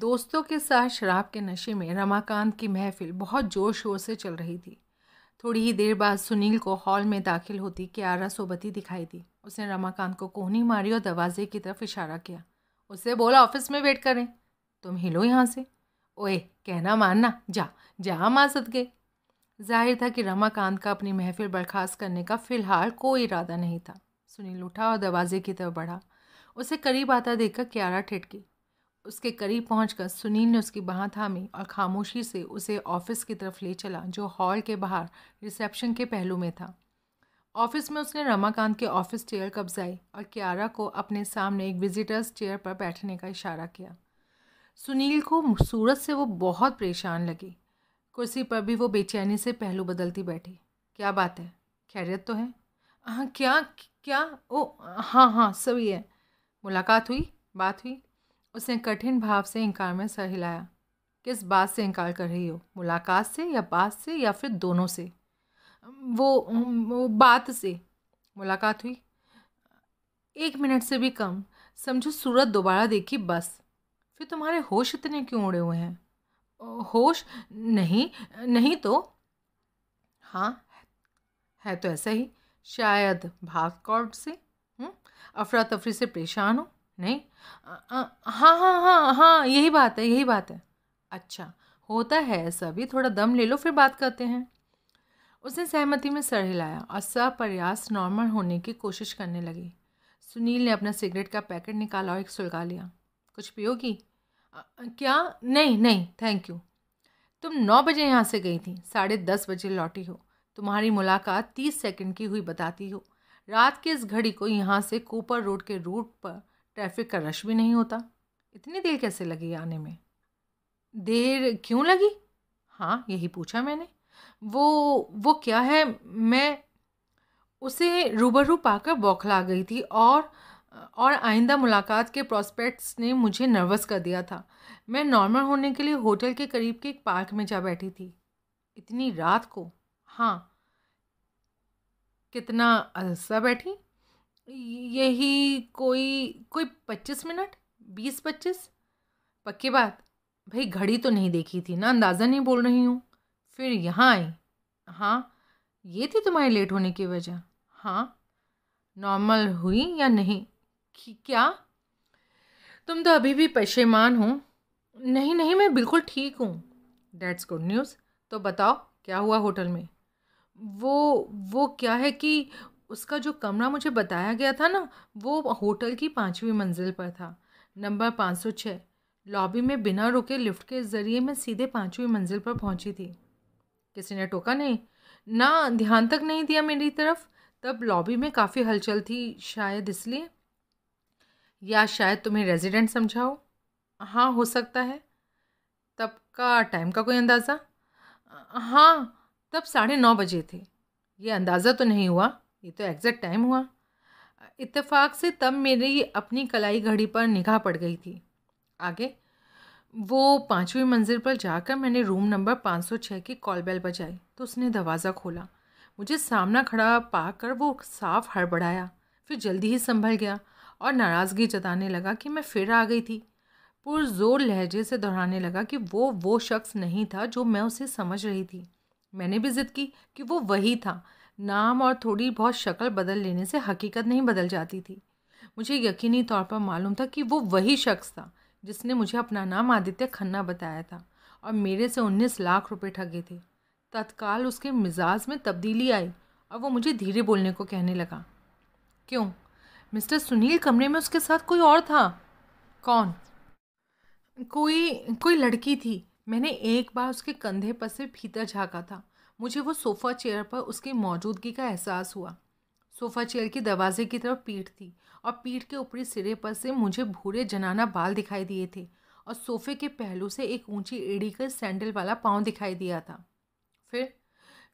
दोस्तों के साथ शराब के नशे में रमाकांत की महफिल बहुत जोर शोर से चल रही थी थोड़ी ही देर बाद सुनील को हॉल में दाखिल होती क्यारा सोबती दिखाई दी उसने रमाकांत को कोहनी मारी और दरवाजे की तरफ इशारा किया उसे बोला ऑफिस में वेट करें तुम हिलो यहाँ से ओए कहना मानना जा जा मा सद गए जाहिर था कि रमाकांत का अपनी महफिल बर्खास्त करने का फ़िलहाल कोई इरादा नहीं था सुनील उठा और दरवाजे की तरफ बढ़ा उसे करीब आता देखकर क्यारा ठिठकी उसके करीब पहुँच कर सुनील ने उसकी बाह थामी और खामोशी से उसे ऑफिस की तरफ ले चला जो हॉल के बाहर रिसेप्शन के पहलू में था ऑफिस में उसने रमाकांत के ऑफिस चेयर कब्जाई और क्यारा को अपने सामने एक विजिटर्स चेयर पर बैठने का इशारा किया सुनील को सूरत से वो बहुत परेशान लगी कुर्सी पर भी वो बेचैनी से पहलू बदलती बैठी क्या बात है खैरियत तो है हाँ क्या क्या ओ हाँ हाँ सभी है मुलाकात हुई बात हुई उसने कठिन भाव से इनकार में सर हिलाया किस बात से इनकार कर रही हो मुलाकात से या बात से या फिर दोनों से वो, वो बात से मुलाकात हुई एक मिनट से भी कम समझो सूरत दोबारा देखी बस फिर तुम्हारे होश इतने क्यों उड़े हुए हैं होश नहीं नहीं तो हाँ है तो ऐसा ही शायद भाग कॉर्ड से हम्म, अफरा तफरी से परेशान हो नहीं हाँ हाँ हाँ हाँ यही बात है यही बात है अच्छा होता है ऐसा भी थोड़ा दम ले लो फिर बात करते हैं उसने सहमति में सर हिलाया और सब प्रयास नॉर्मल होने की कोशिश करने लगी सुनील ने अपना सिगरेट का पैकेट निकाला और एक सुलगा लिया कुछ पियोगी क्या नहीं नहीं थैंक यू तुम नौ बजे यहाँ से गई थी साढ़े दस बजे लौटी हो तुम्हारी मुलाकात तीस सेकंड की हुई बताती हो रात की इस घड़ी को यहाँ से कोपर रोड के रूट पर ट्रैफिक का रश भी नहीं होता इतनी देर कैसे लगी आने में देर क्यों लगी हाँ यही पूछा मैंने वो वो क्या है मैं उसे रूबरू पाकर बौखला गई थी और और आइंदा मुलाकात के प्रॉस्पेक्ट्स ने मुझे नर्वस कर दिया था मैं नॉर्मल होने के लिए होटल के करीब के एक पार्क में जा बैठी थी इतनी रात को हाँ कितना अलसा बैठी यही कोई कोई पच्चीस मिनट बीस पच्चीस पक्की बात भाई घड़ी तो नहीं देखी थी ना अंदाज़ा नहीं बोल रही हूँ फिर यहाँ आई हाँ ये थी तुम्हारे लेट होने की वजह हाँ नॉर्मल हुई या नहीं क्या तुम तो अभी भी पेशेमान हो नहीं नहीं मैं बिल्कुल ठीक हूँ डैट्स गुड न्यूज़ तो बताओ क्या हुआ होटल में वो वो क्या है कि उसका जो कमरा मुझे बताया गया था ना वो होटल की पाँचवीं मंजिल पर था नंबर पाँच सौ छः लॉबी में बिना रुके लिफ्ट के ज़रिए मैं सीधे पाँचवीं मंजिल पर पहुंची थी किसी ने टोका नहीं ना ध्यान तक नहीं दिया मेरी तरफ तब लॉबी में काफ़ी हलचल थी शायद इसलिए या शायद तुम्हें रेजिडेंट समझाओ हाँ हो सकता है तब का टाइम का कोई अंदाज़ा हाँ तब साढ़े नौ बजे थे ये अंदाज़ा तो नहीं हुआ ये तो एग्जैक्ट टाइम हुआ इत्तेफाक से तब मेरी अपनी कलाई घड़ी पर निगाह पड़ गई थी आगे वो पाँचवीं मंजिल पर जाकर मैंने रूम नंबर 506 की कॉल बेल बजाई तो उसने दरवाज़ा खोला मुझे सामना खड़ा पाकर वो साफ हड़बड़ाया फिर जल्दी ही संभल गया और नाराज़गी जताने लगा कि मैं फिर आ गई थी पुरजोर लहजे से दोहराने लगा कि वो वो शख्स नहीं था जो मैं उसे समझ रही थी मैंने भी ज़िद की कि वो वही था नाम और थोड़ी बहुत शक्ल बदल लेने से हकीकत नहीं बदल जाती थी मुझे यकीनी तौर पर मालूम था कि वो वही शख्स था जिसने मुझे अपना नाम आदित्य खन्ना बताया था और मेरे से उन्नीस लाख रुपए ठगे थे तत्काल उसके मिजाज में तब्दीली आई और वो मुझे धीरे बोलने को कहने लगा क्यों मिस्टर सुनील कमरे में उसके साथ कोई और था कौन कोई कोई लड़की थी मैंने एक बार उसके कंधे पर से भीतर झाँका था मुझे वो सोफ़ा चेयर पर उसकी मौजूदगी का एहसास हुआ सोफ़ा चेयर के दरवाजे की तरफ पीठ थी और पीठ के ऊपरी सिरे पर से मुझे भूरे जनाना बाल दिखाई दिए थे और सोफ़े के पहलू से एक ऊंची एड़ी का सैंडल वाला पाँव दिखाई दिया था फिर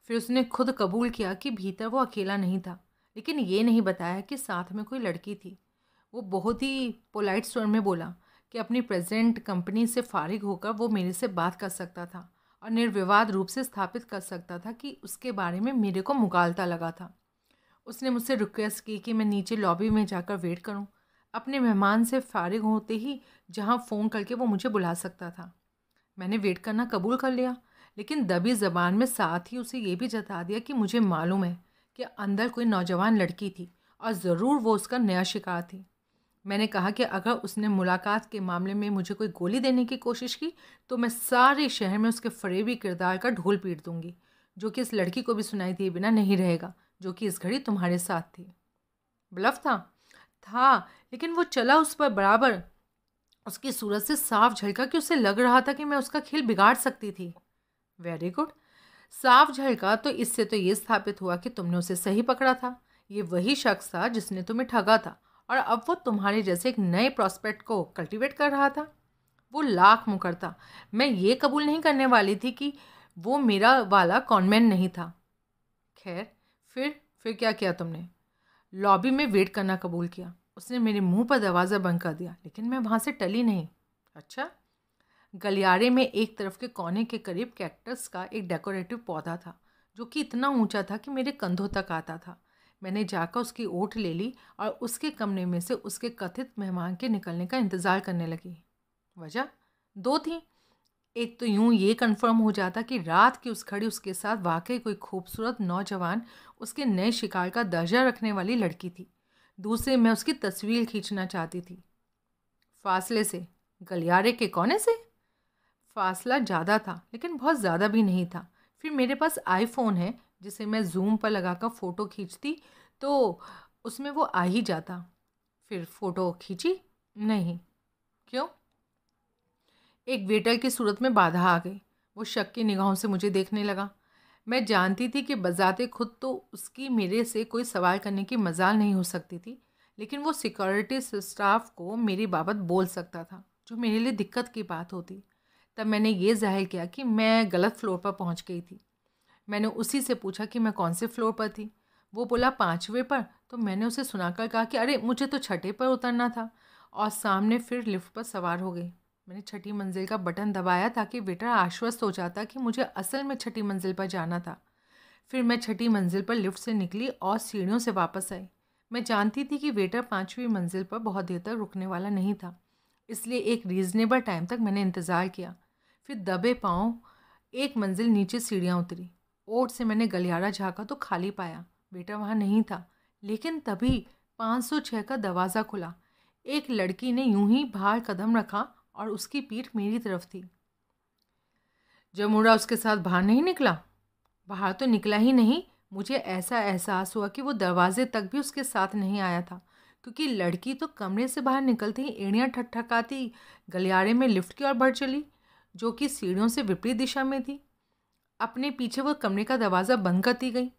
फिर उसने खुद कबूल किया कि भीतर वो अकेला नहीं था लेकिन ये नहीं बताया कि साथ में कोई लड़की थी वो बहुत ही पोलाइट स्वर में बोला कि अपनी प्रेजेंट कंपनी से फारिग होकर वो मेरे से बात कर सकता था और निर्विवाद रूप से स्थापित कर सकता था कि उसके बारे में मेरे को मुगालता लगा था उसने मुझसे रिक्वेस्ट की कि मैं नीचे लॉबी में जाकर वेट करूं। अपने मेहमान से फारिग होते ही जहां फ़ोन करके वो मुझे बुला सकता था मैंने वेट करना कबूल कर लिया लेकिन दबी जबान में साथ ही उसे ये भी जता दिया कि मुझे मालूम है कि अंदर कोई नौजवान लड़की थी और ज़रूर वो उसका नया शिकार थी मैंने कहा कि अगर उसने मुलाकात के मामले में मुझे कोई गोली देने की कोशिश की तो मैं सारे शहर में उसके फरेबी किरदार का ढोल पीट दूंगी जो कि इस लड़की को भी सुनाई दिए बिना नहीं रहेगा जो कि इस घड़ी तुम्हारे साथ थी ब्लफ था था लेकिन वो चला उस पर बराबर उसकी सूरत से साफ झलका कि उसे लग रहा था कि मैं उसका खेल बिगाड़ सकती थी वेरी गुड साफ झलका तो इससे तो ये स्थापित हुआ कि तुमने उसे सही पकड़ा था ये वही शख्स था जिसने तुम्हें ठगा था और अब वो तुम्हारे जैसे एक नए प्रॉस्पेक्ट को कल्टिवेट कर रहा था वो लाख मुकर था मैं ये कबूल नहीं करने वाली थी कि वो मेरा वाला कॉन्मैन नहीं था खैर फिर फिर क्या किया तुमने लॉबी में वेट करना कबूल किया उसने मेरे मुंह पर दरवाज़ा बंद कर दिया लेकिन मैं वहाँ से टली नहीं अच्छा गलियारे में एक तरफ के कोने के करीब कैक्टस का एक डेकोरेटिव पौधा था जो कि इतना ऊंचा था कि मेरे कंधों तक आता था मैंने जाकर उसकी ओट ले ली और उसके कमरे में से उसके कथित मेहमान के निकलने का इंतज़ार करने लगी वजह दो थी एक तो यूं ये कंफर्म हो जाता कि रात की उस खड़ी उसके साथ वाकई कोई खूबसूरत नौजवान उसके नए शिकार का दर्जा रखने वाली लड़की थी दूसरे मैं उसकी तस्वीर खींचना चाहती थी फासले से गलियारे के कोने से फासला ज़्यादा था लेकिन बहुत ज़्यादा भी नहीं था फिर मेरे पास आईफोन है जिसे मैं जूम पर लगा कर फ़ोटो खींचती तो उसमें वो आ ही जाता फिर फ़ोटो खींची नहीं क्यों एक वेटर की सूरत में बाधा आ गई वो शक की निगाहों से मुझे देखने लगा मैं जानती थी कि बजाते खुद तो उसकी मेरे से कोई सवाल करने की मजाल नहीं हो सकती थी लेकिन वो सिक्योरिटी स्टाफ को मेरी बाबत बोल सकता था जो मेरे लिए दिक्कत की बात होती तब मैंने ये जाहिर किया कि मैं गलत फ्लोर पर पहुंच गई थी मैंने उसी से पूछा कि मैं कौन से फ्लोर पर थी वो बोला पाँचवें पर तो मैंने उसे सुनाकर कहा कि अरे मुझे तो छठे पर उतरना था और सामने फिर लिफ्ट पर सवार हो गई मैंने छठी मंजिल का बटन दबाया ताकि वेटर आश्वस्त हो जाता कि मुझे असल में छठी मंजिल पर जाना था फिर मैं छठी मंजिल पर लिफ्ट से निकली और सीढ़ियों से वापस आई मैं जानती थी कि वेटर पाँचवीं मंजिल पर बहुत देर तक रुकने वाला नहीं था इसलिए एक रीज़नेबल टाइम तक मैंने इंतज़ार किया फिर दबे पाँव एक मंजिल नीचे सीढ़ियाँ उतरी ओट से मैंने गलियारा झाँका तो खाली पाया बेटा वहाँ नहीं था लेकिन तभी 506 का दरवाज़ा खुला एक लड़की ने यूं ही बाहर कदम रखा और उसकी पीठ मेरी तरफ थी जमुरा उसके साथ बाहर नहीं निकला बाहर तो निकला ही नहीं मुझे ऐसा एहसास हुआ कि वो दरवाजे तक भी उसके साथ नहीं आया था क्योंकि लड़की तो कमरे से बाहर निकलते ही एड़ियाँ ठकठकाती गलियारे में लिफ्ट की ओर बढ़ चली जो कि सीढ़ियों से विपरीत दिशा में थी अपने पीछे वो कमरे का दरवाज़ा बंद कर दी गई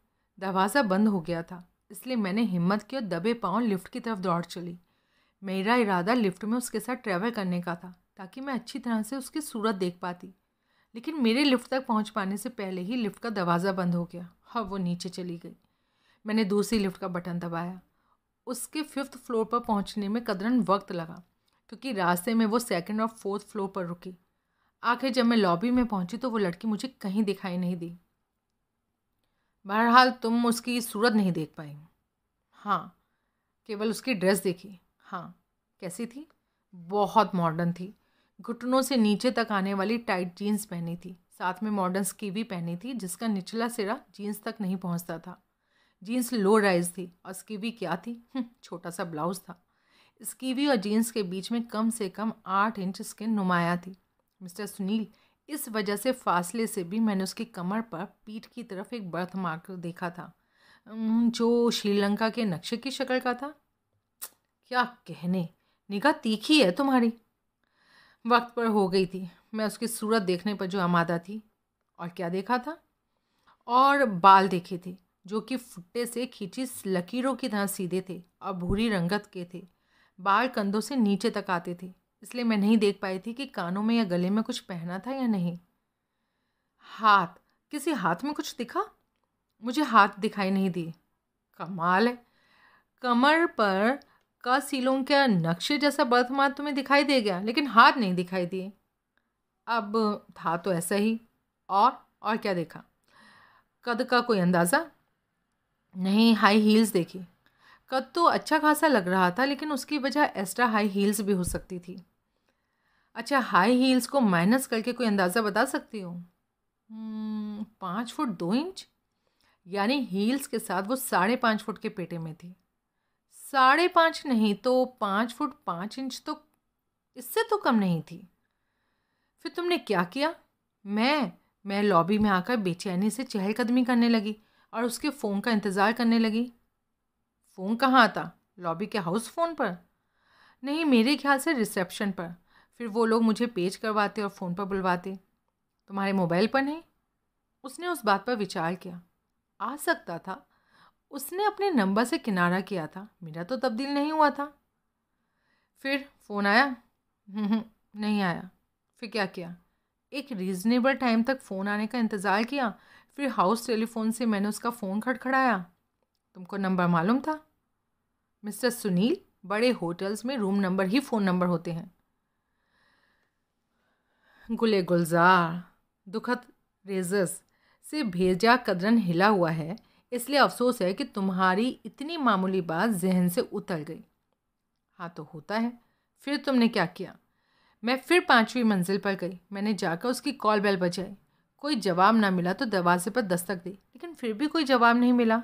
दरवाज़ा बंद हो गया था इसलिए मैंने हिम्मत की और दबे पाँव लिफ्ट की तरफ दौड़ चली मेरा इरादा लिफ्ट में उसके साथ ट्रैवल करने का था ताकि मैं अच्छी तरह से उसकी सूरत देख पाती लेकिन मेरे लिफ्ट तक पहुंच पाने से पहले ही लिफ्ट का दरवाज़ा बंद हो गया और वो नीचे चली गई मैंने दूसरी लिफ्ट का बटन दबाया उसके फिफ्थ फ्लोर पर पहुंचने में कदरन वक्त लगा क्योंकि रास्ते में वो सेकंड और फोर्थ फ्लोर पर रुकी आखिर जब मैं लॉबी में पहुंची तो वो लड़की मुझे कहीं दिखाई नहीं दी बहरहाल तुम उसकी सूरत नहीं देख पाई हाँ केवल उसकी ड्रेस देखी हाँ कैसी थी बहुत मॉडर्न थी घुटनों से नीचे तक आने वाली टाइट जीन्स पहनी थी साथ में मॉडर्न स्कीवी पहनी थी जिसका निचला सिरा जीन्स तक नहीं पहुंचता था जीन्स लो राइज थी और स्कीवी क्या थी हम्म, छोटा सा ब्लाउज था स्कीवी और जीन्स के बीच में कम से कम आठ इंच स्किन नुमाया थी मिस्टर सुनील इस वजह से फासले से भी मैंने उसकी कमर पर पीठ की तरफ एक बर्थ मार्क देखा था जो श्रीलंका के नक्शे की शक्ल का था क्या कहने निगाह तीखी है तुम्हारी वक्त पर हो गई थी मैं उसकी सूरत देखने पर जो आमादा थी और क्या देखा था और बाल देखे थे जो कि फुट्टे से खींची लकीरों की तरह सीधे थे और भूरी रंगत के थे बाल कंधों से नीचे तक आते थे इसलिए मैं नहीं देख पाई थी कि कानों में या गले में कुछ पहना था या नहीं हाथ किसी हाथ में कुछ दिखा मुझे हाथ दिखाई नहीं दिए कमाल है कमर पर का सीलों का नक्शे जैसा बर्थ मार्क तुम्हें दिखाई दे गया लेकिन हाथ नहीं दिखाई दिए अब था तो ऐसा ही और और क्या देखा कद का कोई अंदाज़ा नहीं हाई हील्स देखी कद तो अच्छा खासा लग रहा था लेकिन उसकी वजह एक्स्ट्रा हाई हील्स भी हो सकती थी अच्छा हाई हील्स को माइनस करके कोई अंदाज़ा बता सकती हो हम्म, पाँच फुट दो इंच यानी हील्स के साथ वो साढ़े पाँच फुट के पेटे में थी साढ़े पाँच नहीं तो पाँच फुट पाँच इंच तो इससे तो कम नहीं थी फिर तुमने क्या किया मैं मैं लॉबी में आकर बेचैनी से चहलकदमी करने लगी और उसके फ़ोन का इंतज़ार करने लगी फ़ोन कहाँ आता लॉबी के हाउस फ़ोन पर नहीं मेरे ख्याल से रिसेप्शन पर फिर वो लोग मुझे पेज करवाते और फ़ोन पर बुलवाते तुम्हारे मोबाइल पर नहीं उसने उस बात पर विचार किया आ सकता था उसने अपने नंबर से किनारा किया था मेरा तो तब्दील नहीं हुआ था फिर फ़ोन आया हम्म, हम्म, नहीं आया फिर क्या किया एक रीज़नेबल टाइम तक फ़ोन आने का इंतज़ार किया फिर हाउस टेलीफोन से मैंने उसका फ़ोन खड़खड़ाया तुमको नंबर मालूम था मिस्टर सुनील बड़े होटल्स में रूम नंबर ही फ़ोन नंबर होते हैं गुले गुलजार दुखद रेजस से भेजा कदरन हिला हुआ है इसलिए अफसोस है कि तुम्हारी इतनी मामूली बात जहन से उतर गई हाँ तो होता है फिर तुमने क्या किया मैं फिर पाँचवीं मंजिल पर गई मैंने जाकर उसकी कॉल बेल बजाई कोई जवाब ना मिला तो दरवाजे पर दस्तक दी लेकिन फिर भी कोई जवाब नहीं मिला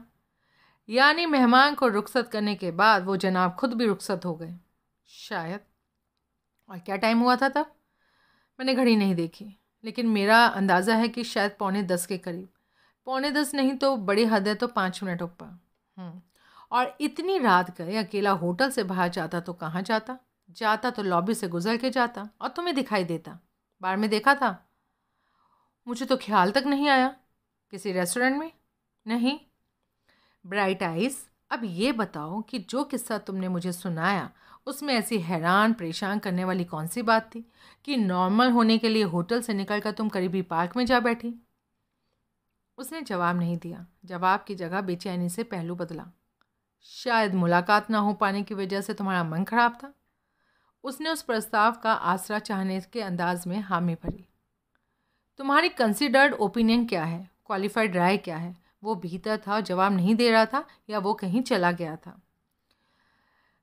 यानी मेहमान को रुखसत करने के बाद वो जनाब खुद भी रुखसत हो गए शायद और क्या टाइम हुआ था तब मैंने घड़ी नहीं देखी लेकिन मेरा अंदाज़ा है कि शायद पौने दस के करीब पौने दस नहीं तो बड़ी हद है तो पाँच मिनट ऊपर हम्म। और इतनी रात गए अकेला होटल से बाहर जाता तो कहाँ जाता जाता तो लॉबी से गुजर के जाता और तुम्हें दिखाई देता बार में देखा था मुझे तो ख्याल तक नहीं आया किसी रेस्टोरेंट में नहीं ब्राइट आइज अब ये बताओ कि जो किस्सा तुमने मुझे सुनाया उसमें ऐसी हैरान परेशान करने वाली कौन सी बात थी कि नॉर्मल होने के लिए होटल से निकल कर तुम करीबी पार्क में जा बैठी उसने जवाब नहीं दिया जवाब की जगह बेचैनी से पहलू बदला शायद मुलाकात ना हो पाने की वजह से तुम्हारा मन खराब था उसने उस प्रस्ताव का आसरा चाहने के अंदाज में हामी भरी तुम्हारी कंसिडर्ड ओपिनियन क्या है क्वालिफाइड राय क्या है वो भीतर था और जवाब नहीं दे रहा था या वो कहीं चला गया था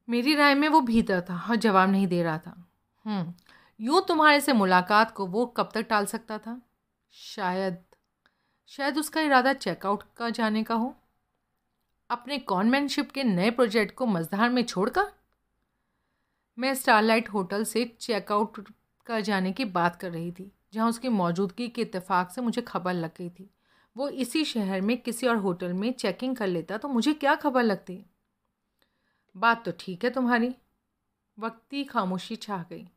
मेरी राय में वो भीतर था और जवाब नहीं दे रहा था हम्म, यूँ तुम्हारे से मुलाकात को वो कब तक टाल सकता था शायद शायद उसका इरादा चेकआउट का जाने का हो अपने कॉन्वेंटशिप के नए प्रोजेक्ट को मजदार में छोड़कर मैं स्टारलाइट होटल से चेकआउट का जाने की बात कर रही थी जहाँ उसकी मौजूदगी के इतफाक़ से मुझे खबर लग गई थी वो इसी शहर में किसी और होटल में चेकिंग कर लेता तो मुझे क्या खबर लगती बात तो ठीक है तुम्हारी वक्ती खामोशी छा गई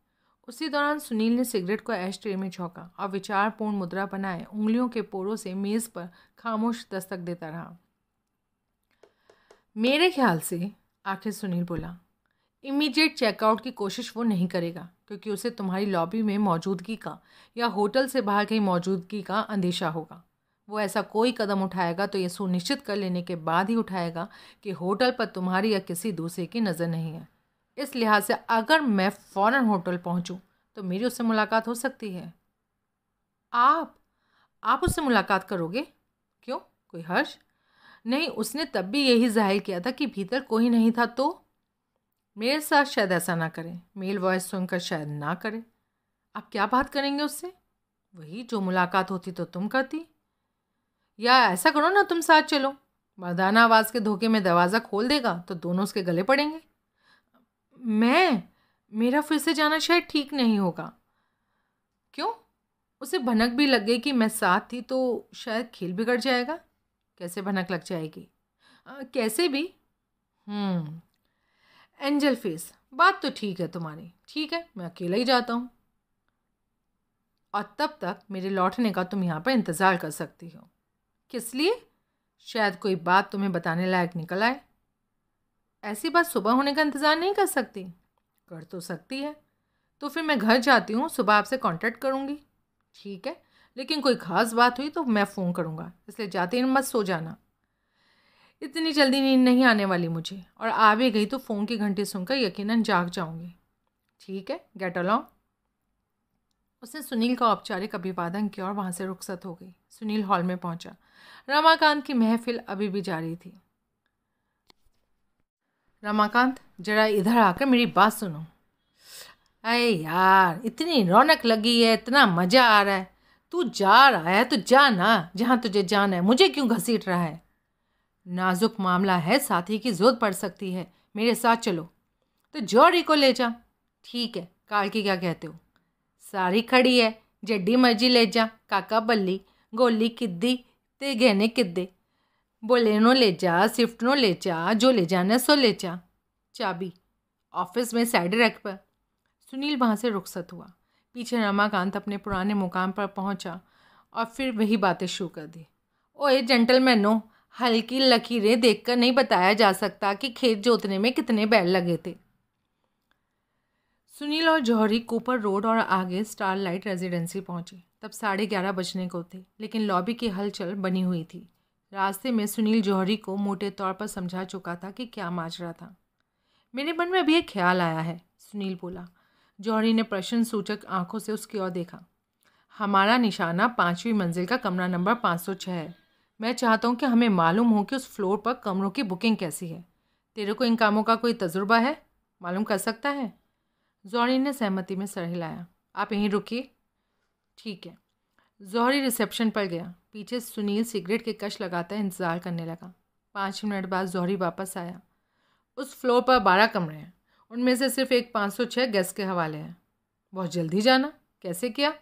उसी दौरान सुनील ने सिगरेट को ऐश ट्रे में झोंका और विचारपूर्ण मुद्रा बनाए उंगलियों के पोरों से मेज़ पर खामोश दस्तक देता रहा मेरे ख्याल से आखिर सुनील बोला इमीडिएट चेकआउट की कोशिश वो नहीं करेगा क्योंकि उसे तुम्हारी लॉबी में मौजूदगी का या होटल से बाहर कहीं मौजूदगी का अंदेशा होगा वो ऐसा कोई कदम उठाएगा तो ये सुनिश्चित कर लेने के बाद ही उठाएगा कि होटल पर तुम्हारी या किसी दूसरे की नज़र नहीं है इस लिहाज से अगर मैं फ़ौर होटल पहुँचूँ तो मेरी उससे मुलाकात हो सकती है आप आप उससे मुलाकात करोगे क्यों कोई हर्ष नहीं उसने तब भी यही जाहिर किया था कि भीतर कोई नहीं था तो मेरे साथ शायद ऐसा ना करें मेल वॉइस सुनकर शायद ना करें आप क्या बात करेंगे उससे वही जो मुलाकात होती तो तुम करती या ऐसा करो ना तुम साथ चलो मर्दाना आवाज़ के धोखे में दरवाज़ा खोल देगा तो दोनों उसके गले पड़ेंगे मैं मेरा फिर से जाना शायद ठीक नहीं होगा क्यों उसे भनक भी लग गई कि मैं साथ थी तो शायद खेल बिगड़ जाएगा कैसे भनक लग जाएगी आ, कैसे भी हम्म। एंजल फेस बात तो ठीक है तुम्हारी ठीक है मैं अकेला ही जाता हूँ और तब तक मेरे लौटने का तुम यहाँ पर इंतज़ार कर सकती हो किस लिए शायद कोई बात तुम्हें बताने लायक निकल आए ऐसी बात सुबह होने का इंतज़ार नहीं कर सकती कर तो सकती है तो फिर मैं घर जाती हूँ सुबह आपसे कांटेक्ट करूँगी ठीक है लेकिन कोई ख़ास बात हुई तो मैं फ़ोन करूँगा इसलिए जाते ही मत सो जाना इतनी जल्दी नींद नहीं आने वाली मुझे और आ भी गई तो फ़ोन की घंटी सुनकर यकीनन जाग जाऊँगी ठीक है गेट अलॉन्ग उसने सुनील का औपचारिक अभिवादन किया और वहाँ से रुखसत हो गई सुनील हॉल में पहुँचा रमाकांत की महफिल अभी भी जारी थी रमाकांत जरा इधर आकर मेरी बात सुनो अरे यार इतनी रौनक लगी है इतना मज़ा आ रहा है तू जा रहा है तो जा ना जहाँ तुझे जाना है मुझे क्यों घसीट रहा है नाजुक मामला है साथी की जरूरत पड़ सकती है मेरे साथ चलो तो जौहरी को ले जा ठीक है काल की क्या कहते हो सारी खड़ी है जेडी मर्जी ले जा काका बल्ली गोली किद्दी ते गहने बोले नो ले जा नो ले जा जो ले जाना सो ले जा चाबी ऑफिस में साइड रख पर सुनील वहाँ से रुखसत हुआ पीछे रमाकांत अपने पुराने मुकाम पर पहुँचा और फिर वही बातें शुरू कर दी ओए जेंटलमैनो हल्की लकीरें देखकर नहीं बताया जा सकता कि खेत जोतने में कितने बैल लगे थे सुनील और जौहरी कोपर रोड और आगे स्टारलाइट रेजिडेंसी पहुंचे तब साढ़े ग्यारह बजने को थे लेकिन लॉबी की हलचल बनी हुई थी रास्ते में सुनील जौहरी को मोटे तौर पर समझा चुका था कि क्या माजरा था मेरे मन में अभी एक ख्याल आया है सुनील बोला जौहरी ने प्रश्न सूचक आंखों से उसकी ओर देखा हमारा निशाना पाँचवीं मंजिल का कमरा नंबर छः है मैं चाहता हूँ कि हमें मालूम हो कि उस फ्लोर पर कमरों की बुकिंग कैसी है तेरे को इन कामों का कोई तजुर्बा है मालूम कर सकता है जौहरी ने सहमति में सर हिलाया आप यहीं रुकिए ठीक है जौहरी रिसेप्शन पर गया पीछे सुनील सिगरेट के कश लगाता इंतज़ार करने लगा पाँच मिनट बाद जौहरी वापस आया उस फ्लोर पर बारह कमरे हैं उनमें से सिर्फ एक पाँच सौ छः गेस्ट के हवाले हैं बहुत जल्दी जाना कैसे किया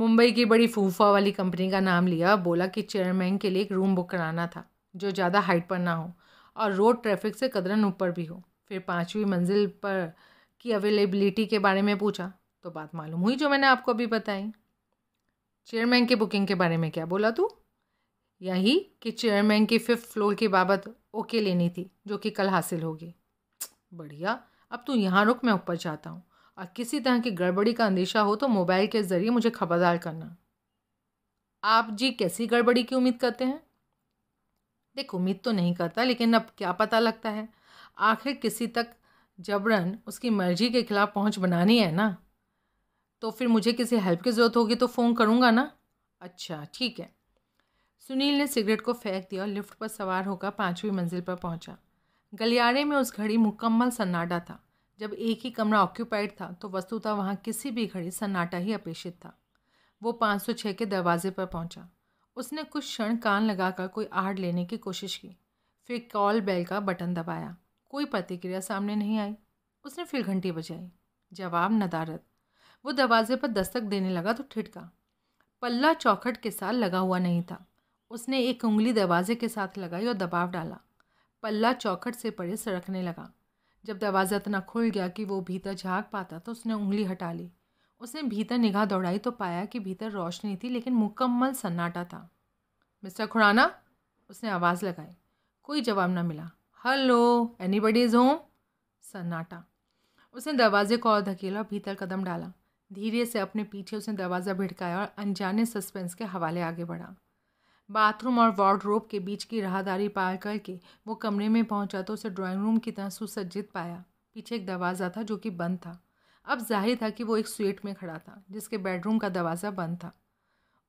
मुंबई की बड़ी फूफा वाली कंपनी का नाम लिया बोला कि चेयरमैन के लिए एक रूम बुक कराना था जो ज़्यादा हाइट पर ना हो और रोड ट्रैफिक से कदरन ऊपर भी हो फिर पाँचवीं मंजिल पर की अवेलेबिलिटी के बारे में पूछा तो बात मालूम हुई जो मैंने आपको अभी बताई चेयरमैन की बुकिंग के बारे में क्या बोला तू यही कि चेयरमैन की फिफ्थ फ्लोर की बाबत ओके लेनी थी जो कि कल हासिल होगी बढ़िया अब तू यहाँ रुक मैं ऊपर जाता हूँ और किसी तरह की गड़बड़ी का अंदेशा हो तो मोबाइल के ज़रिए मुझे खबरदार करना आप जी कैसी गड़बड़ी की उम्मीद करते हैं देख उम्मीद तो नहीं करता लेकिन अब क्या पता लगता है आखिर किसी तक जबरन उसकी मर्जी के ख़िलाफ़ पहुंच बनानी है ना तो फिर मुझे किसी हेल्प की ज़रूरत होगी तो फ़ोन करूँगा ना अच्छा ठीक है सुनील ने सिगरेट को फेंक दिया और लिफ्ट पर सवार होकर पाँचवीं मंजिल पर पहुँचा गलियारे में उस घड़ी मुकम्मल सन्नाटा था जब एक ही कमरा ऑक्यूपाइड था तो वस्तुतः वहाँ किसी भी घड़ी सन्नाटा ही अपेक्षित था वो 506 के दरवाजे पर पहुँचा उसने कुछ क्षण कान लगाकर कोई आहट लेने की कोशिश की फिर कॉल बेल का बटन दबाया कोई प्रतिक्रिया सामने नहीं आई उसने फिर घंटी बजाई जवाब नदारत वो दरवाजे पर दस्तक देने लगा तो ठिठका पल्ला चौखट के साथ लगा हुआ नहीं था उसने एक उंगली दरवाजे के साथ लगाई और दबाव डाला पल्ला चौखट से परे सड़कने लगा जब दरवाज़ा इतना खुल गया कि वो भीतर झाँक पाता तो उसने उंगली हटा ली उसने भीतर निगाह दौड़ाई तो पाया कि भीतर रोशनी थी लेकिन मुकम्मल सन्नाटा था मिस्टर खुराना उसने आवाज़ लगाई कोई जवाब ना मिला हेलो एनीबडी इज़ होम सन्नाटा उसने दरवाजे को और धकेला भीतर कदम डाला धीरे से अपने पीछे उसने दरवाज़ा भिड़काया और अनजाने सस्पेंस के हवाले आगे बढ़ा बाथरूम और वार्डरोब के बीच की राहदारी पार करके वो कमरे में पहुंचा तो उसे ड्राइंग रूम की तरह सुसज्जित पाया पीछे एक दरवाज़ा था जो कि बंद था अब जाहिर था कि वो एक स्वेट में खड़ा था जिसके बेडरूम का दरवाज़ा बंद था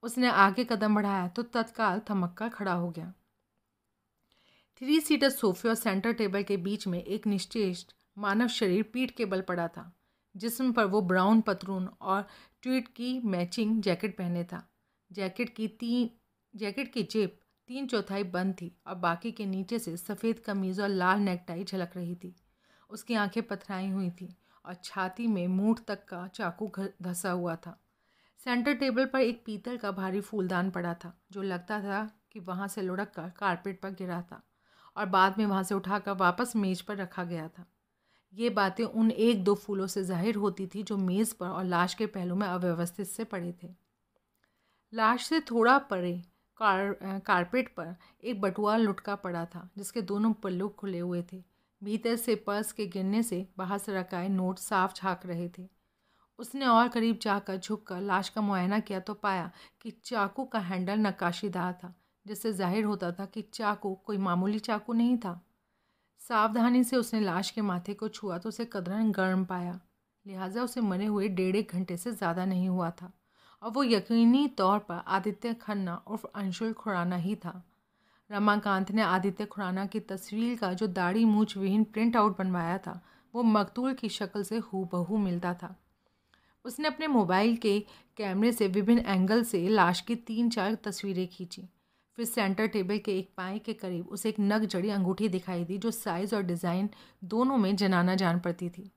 उसने आगे कदम बढ़ाया तो तत्काल थमक खड़ा हो गया थ्री सीटर सोफे और सेंटर टेबल के बीच में एक निश्चेष्ट मानव शरीर पीठ के बल पड़ा था जिसम पर वो ब्राउन पतरून और ट्वीट की मैचिंग जैकेट पहने था जैकेट की तीन जैकेट की जेब तीन चौथाई बंद थी और बाकी के नीचे से सफ़ेद कमीज़ और लाल नेकटाई झलक रही थी उसकी आंखें पथराई हुई थी और छाती में मूठ तक का चाकू धसा हुआ था सेंटर टेबल पर एक पीतल का भारी फूलदान पड़ा था जो लगता था कि वहाँ से लुढ़क कर कारपेट पर गिरा था और बाद में वहाँ से उठाकर वापस मेज़ पर रखा गया था ये बातें उन एक दो फूलों से जाहिर होती थी जो मेज़ पर और लाश के पहलू में अव्यवस्थित से पड़े थे लाश से थोड़ा परे कार कारपेट पर एक बटुआ लुटका पड़ा था जिसके दोनों पल्लू खुले हुए थे भीतर से पर्स के गिरने से बाहर से रखाए नोट साफ झाँक रहे थे उसने और करीब जाकर झुककर लाश का मुआयना किया तो पाया कि चाकू का हैंडल नक्काशीदार था जिससे जाहिर होता था कि चाकू कोई मामूली चाकू नहीं था सावधानी से उसने लाश के माथे को छुआ तो उसे कदरन गर्म पाया लिहाजा उसे मरे हुए डेढ़ एक घंटे से ज़्यादा नहीं हुआ था और वो यकीनी तौर पर आदित्य खन्ना और अंशुल खुराना ही था रमाकांत ने आदित्य खुराना की तस्वीर का जो दाढ़ी मूछ विहीन प्रिंट आउट बनवाया था वो मकतूल की शक्ल से हु बहू मिलता था उसने अपने मोबाइल के कैमरे से विभिन्न एंगल से लाश की तीन चार तस्वीरें खींची फिर सेंटर टेबल के एक पाए के करीब उसे एक नग जड़ी अंगूठी दिखाई दी जो साइज़ और डिज़ाइन दोनों में जनाना जान पड़ती थी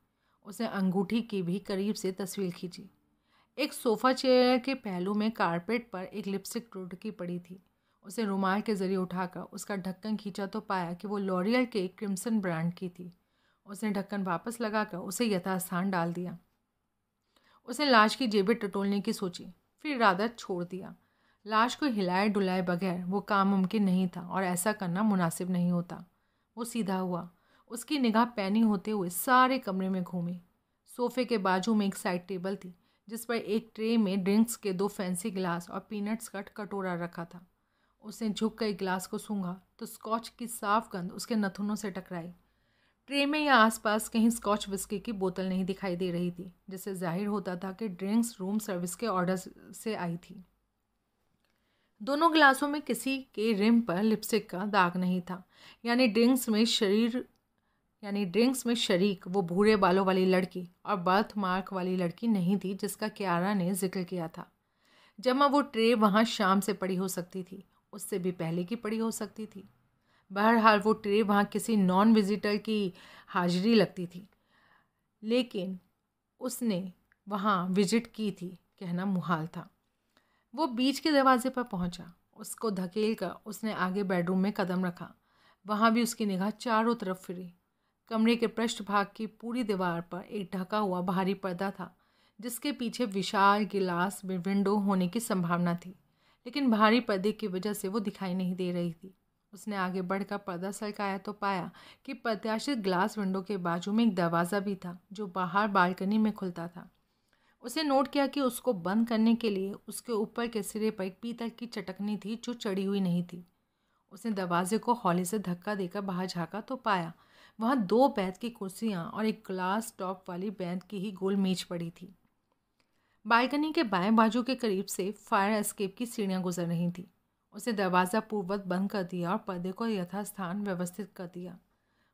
उसने अंगूठी की भी करीब से तस्वीर खींची एक सोफ़ा चेयर के पहलू में कारपेट पर एक लिपस्टिक टुटकी पड़ी थी उसे रुमाल के ज़रिए उठाकर उसका ढक्कन खींचा तो पाया कि वो लॉरियल के एक क्रिम्सन ब्रांड की थी उसने ढक्कन वापस लगाकर उसे यथास्थान डाल दिया उसने लाश की जेबें टटोलने की सोची फिर इरादा छोड़ दिया लाश को हिलाए डुलाए बगैर वो काम मुमकिन नहीं था और ऐसा करना मुनासिब नहीं होता वो सीधा हुआ उसकी निगाह पैनी होते हुए सारे कमरे में घूमी सोफे के बाजू में एक साइड टेबल थी जिस पर एक ट्रे में ड्रिंक्स के दो फैंसी गिलास और पीनट्स का कटोरा रखा था उसने झुक कर एक गिलास को सूंघा तो स्कॉच की साफ गंध उसके नथुनों से टकराई ट्रे में या आसपास कहीं स्कॉच विस्की की बोतल नहीं दिखाई दे रही थी जिससे जाहिर होता था कि ड्रिंक्स रूम सर्विस के ऑर्डर से आई थी दोनों गिलासों में किसी के रिम पर लिपस्टिक का दाग नहीं था यानी ड्रिंक्स में शरीर यानी ड्रिंक्स में शरीक वो भूरे बालों वाली लड़की और बर्थ मार्क वाली लड़की नहीं थी जिसका क्यारा ने जिक्र किया था जमा वो ट्रे वहाँ शाम से पड़ी हो सकती थी उससे भी पहले की पड़ी हो सकती थी बहरहाल वो ट्रे वहाँ किसी नॉन विजिटर की हाजिरी लगती थी लेकिन उसने वहाँ विजिट की थी कहना मुहाल था वो बीच के दरवाजे पर पहुंचा उसको धकेल कर उसने आगे बेडरूम में कदम रखा वहाँ भी उसकी निगाह चारों तरफ फिरी कमरे के पृष्ठभाग की पूरी दीवार पर एक ढका हुआ भारी पर्दा था जिसके पीछे विशाल गिलास विंडो होने की संभावना थी लेकिन भारी पर्दे की वजह से वो दिखाई नहीं दे रही थी उसने आगे बढ़कर पर्दा सलकाया तो पाया कि प्रत्याशित ग्लास विंडो के बाजू में एक दरवाज़ा भी था जो बाहर बालकनी में खुलता था उसे नोट किया कि उसको बंद करने के लिए उसके ऊपर के सिरे पर एक पीतल की चटकनी थी जो चढ़ी हुई नहीं थी उसने दरवाजे को हौले से धक्का देकर बाहर झाँका तो पाया वहाँ दो बैत की कुर्सियाँ और एक ग्लास टॉप वाली बैंत की ही गोल मेज पड़ी थी बालकनी के बाएं बाजू के करीब से फायर एस्केप की सीढ़ियाँ गुजर रही थीं उसने दरवाज़ा पूर्वत बंद कर दिया और पर्दे को यथास्थान व्यवस्थित कर दिया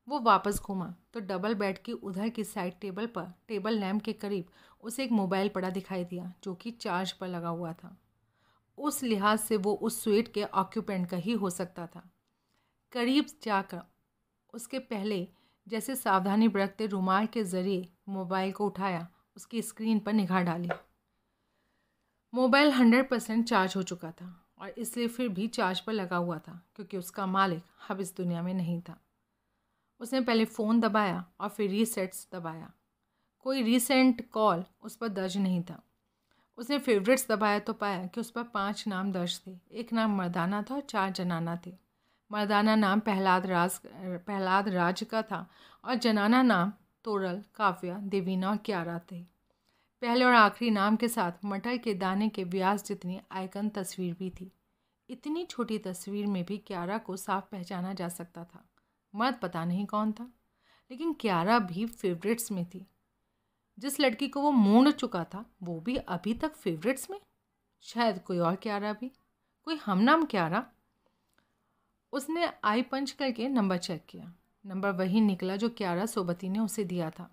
वो वापस घूमा तो डबल बेड की उधर की साइड टेबल पर टेबल लैम्प के करीब उसे एक मोबाइल पड़ा दिखाई दिया जो कि चार्ज पर लगा हुआ था उस लिहाज से वो उस स्वीट के ऑक्यूपेंट का ही हो सकता था करीब जाकर उसके पहले जैसे सावधानी बरतते रुमाल के ज़रिए मोबाइल को उठाया उसकी स्क्रीन पर निगाह डाली मोबाइल हंड्रेड परसेंट चार्ज हो चुका था और इसलिए फिर भी चार्ज पर लगा हुआ था क्योंकि उसका मालिक अब इस दुनिया में नहीं था उसने पहले फ़ोन दबाया और फिर रीसेट्स दबाया कोई रीसेंट कॉल उस पर दर्ज नहीं था उसने फेवरेट्स दबाया तो पाया कि उस पर पांच नाम दर्ज थे एक नाम मर्दाना था और चार जनाना थे मर्दाना नाम पहलाद राज पहलाद राज का था और जनाना नाम तोरल काव्या देवीना और क्यारा थे पहले और आखिरी नाम के साथ मटर के दाने के व्यास जितनी आयकन तस्वीर भी थी इतनी छोटी तस्वीर में भी क्यारा को साफ पहचाना जा सकता था मर्द पता नहीं कौन था लेकिन क्यारा भी फेवरेट्स में थी जिस लड़की को वो मोड़ चुका था वो भी अभी तक फेवरेट्स में शायद कोई और क्यारा भी कोई नाम क्यारा उसने आई पंच करके नंबर चेक किया नंबर वही निकला जो क्यारा सोबती ने उसे दिया था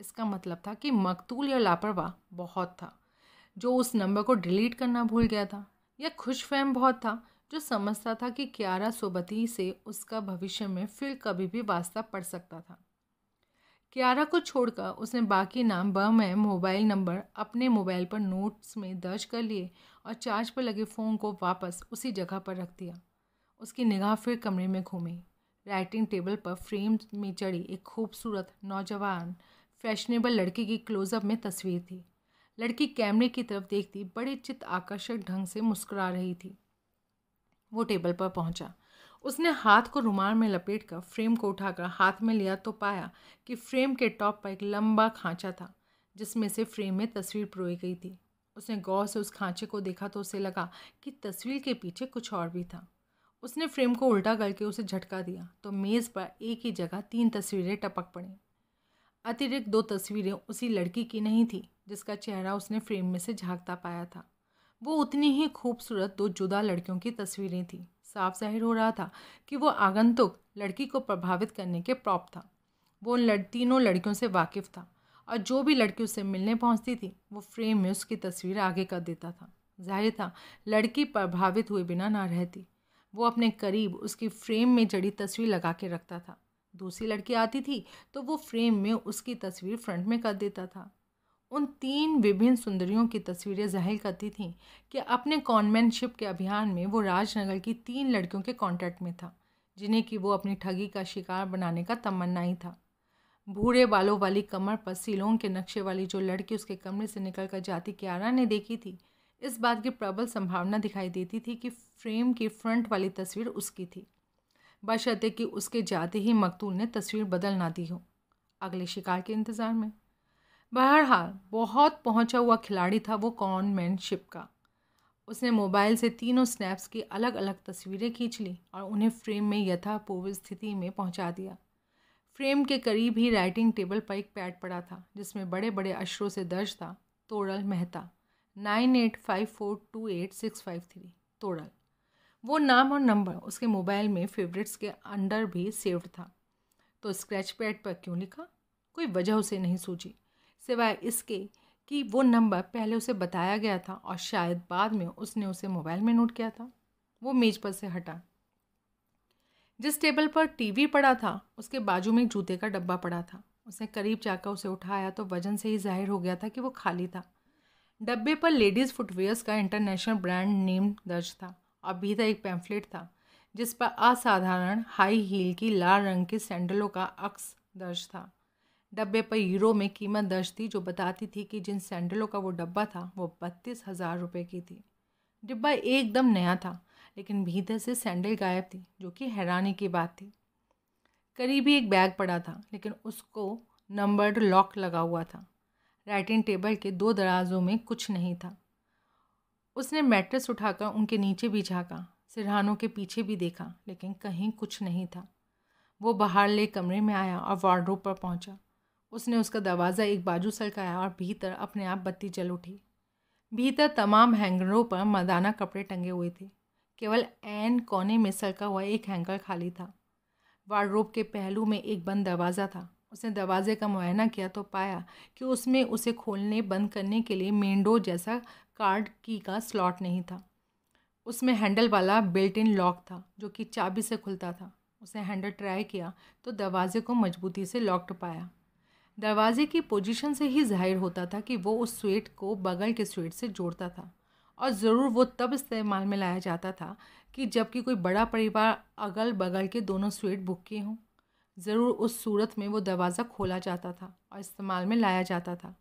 इसका मतलब था कि मकतूल या लापरवाह बहुत था जो उस नंबर को डिलीट करना भूल गया था या खुश फहम बहुत था जो समझता था कि क्यारा सोबती से उसका भविष्य में फिर कभी भी वास्ता पड़ सकता था क्यारा को छोड़कर उसने बाकी नाम बम मोबाइल नंबर अपने मोबाइल पर नोट्स में दर्ज कर लिए और चार्ज पर लगे फ़ोन को वापस उसी जगह पर रख दिया उसकी निगाह फिर कमरे में घूमी राइटिंग टेबल पर फ्रेम में चढ़ी एक खूबसूरत नौजवान फैशनेबल लड़की की क्लोजअप में तस्वीर थी लड़की कैमरे की तरफ देखती बड़े चित्त आकर्षक ढंग से मुस्कुरा रही थी वो टेबल पर पहुंचा उसने हाथ को रुमाल में लपेट कर फ्रेम को उठाकर हाथ में लिया तो पाया कि फ्रेम के टॉप पर एक लंबा खांचा था जिसमें से फ्रेम में तस्वीर परोई गई थी उसने गौर से उस खांचे को देखा तो उसे लगा कि तस्वीर के पीछे कुछ और भी था उसने फ्रेम को उल्टा करके उसे झटका दिया तो मेज़ पर एक ही जगह तीन तस्वीरें टपक पड़ी अतिरिक्त दो तस्वीरें उसी लड़की की नहीं थी जिसका चेहरा उसने फ्रेम में से झांकता पाया था वो उतनी ही खूबसूरत दो जुदा लड़कियों की तस्वीरें थीं साफ जाहिर हो रहा था कि वो आगंतुक लड़की को प्रभावित करने के प्रॉप था वो उन लड़, तीनों लड़कियों से वाकिफ़ था और जो भी लड़की उससे मिलने पहुंचती थी वो फ्रेम में उसकी तस्वीर आगे कर देता था जाहिर था लड़की प्रभावित हुए बिना ना रहती वो अपने करीब उसकी फ्रेम में जड़ी तस्वीर लगा के रखता था दूसरी लड़की आती थी तो वो फ्रेम में उसकी तस्वीर फ्रंट में कर देता था उन तीन विभिन्न सुंदरियों की तस्वीरें जाहिर करती थीं कि अपने कॉन्मैनशिप के अभियान में वो राजनगर की तीन लड़कियों के कांटेक्ट में था जिन्हें कि वो अपनी ठगी का शिकार बनाने का तमन्ना ही था भूरे बालों वाली कमर पर सीलोंग के नक्शे वाली जो लड़की उसके कमरे से निकल कर जाती क्यारा ने देखी थी इस बात की प्रबल संभावना दिखाई देती थी कि फ्रेम की फ्रंट वाली तस्वीर उसकी थी बशर्ते कि उसके जाते ही मकतूल ने तस्वीर बदल ना दी हो अगले शिकार के इंतज़ार में बहरहाल बहुत पहुंचा हुआ खिलाड़ी था वो मैनशिप का उसने मोबाइल से तीनों स्नैप्स की अलग अलग तस्वीरें खींच ली और उन्हें फ्रेम में यथापूर्व स्थिति में पहुंचा दिया फ्रेम के करीब ही राइटिंग टेबल पर एक पैड पड़ा था जिसमें बड़े बड़े अशरों से दर्ज था Todal Mehta nine eight five four two eight six five three Todal वो नाम और नंबर उसके मोबाइल में फेवरेट्स के अंडर भी सेव्ड था तो स्क्रैच पैड पर क्यों लिखा कोई वजह उसे नहीं सूझी सिवाय इसके कि वो नंबर पहले उसे बताया गया था और शायद बाद में उसने उसे मोबाइल में नोट किया था वो मेज पर से हटा जिस टेबल पर टीवी पड़ा था उसके बाजू में जूते का डब्बा पड़ा था उसने करीब जाकर उसे उठाया तो वजन से ही जाहिर हो गया था कि वो खाली था डब्बे पर लेडीज़ फुटवेयर्स का इंटरनेशनल ब्रांड नेम दर्ज था और भीतर एक पैम्फलेट था जिस पर असाधारण हाई हील की लाल रंग की सैंडलों का अक्स दर्ज था डब्बे पर हीरो में कीमत दर्ज थी जो बताती थी कि जिन सैंडलों का वो डब्बा था वो बत्तीस हज़ार रुपये की थी डिब्बा एकदम नया था लेकिन भीतर से सैंडल गायब थी जो कि हैरानी की बात थी करीबी एक बैग पड़ा था लेकिन उसको नंबर्ड लॉक लगा हुआ था राइटिंग टेबल के दो दराजों में कुछ नहीं था उसने मैट्रेस उठाकर उनके नीचे भी झाँका सिरहानों के पीछे भी देखा लेकिन कहीं कुछ नहीं था वो बाहर ले कमरे में आया और वार्डरोब पर पहुंचा। उसने उसका दरवाज़ा एक बाजू सड़काया और भीतर अपने आप बत्ती जल उठी भीतर तमाम हैंगरों पर मर्दाना कपड़े टंगे हुए थे केवल एन कोने में सड़का हुआ एक हैंगर खाली था वार्डरोब के पहलू में एक बंद दरवाज़ा था उसने दरवाजे का मुआयना किया तो पाया कि उसमें उसे खोलने बंद करने के लिए मेंडो जैसा कार्ड की का स्लॉट नहीं था उसमें हैंडल वाला बिल्ट इन लॉक था जो कि चाबी से खुलता था उसने हैंडल ट्राई किया तो दरवाजे को मजबूती से लॉक्ड पाया दरवाजे की पोजीशन से ही जाहिर होता था कि वो उस स्वेट को बगल के स्वेट से जोड़ता था और ज़रूर वो तब इस्तेमाल में लाया जाता था कि जबकि कोई बड़ा परिवार अगल बगल के दोनों स्वेट बुक किए हों ज़रूर उस सूरत में वो दरवाज़ा खोला जाता था और इस्तेमाल में लाया जाता था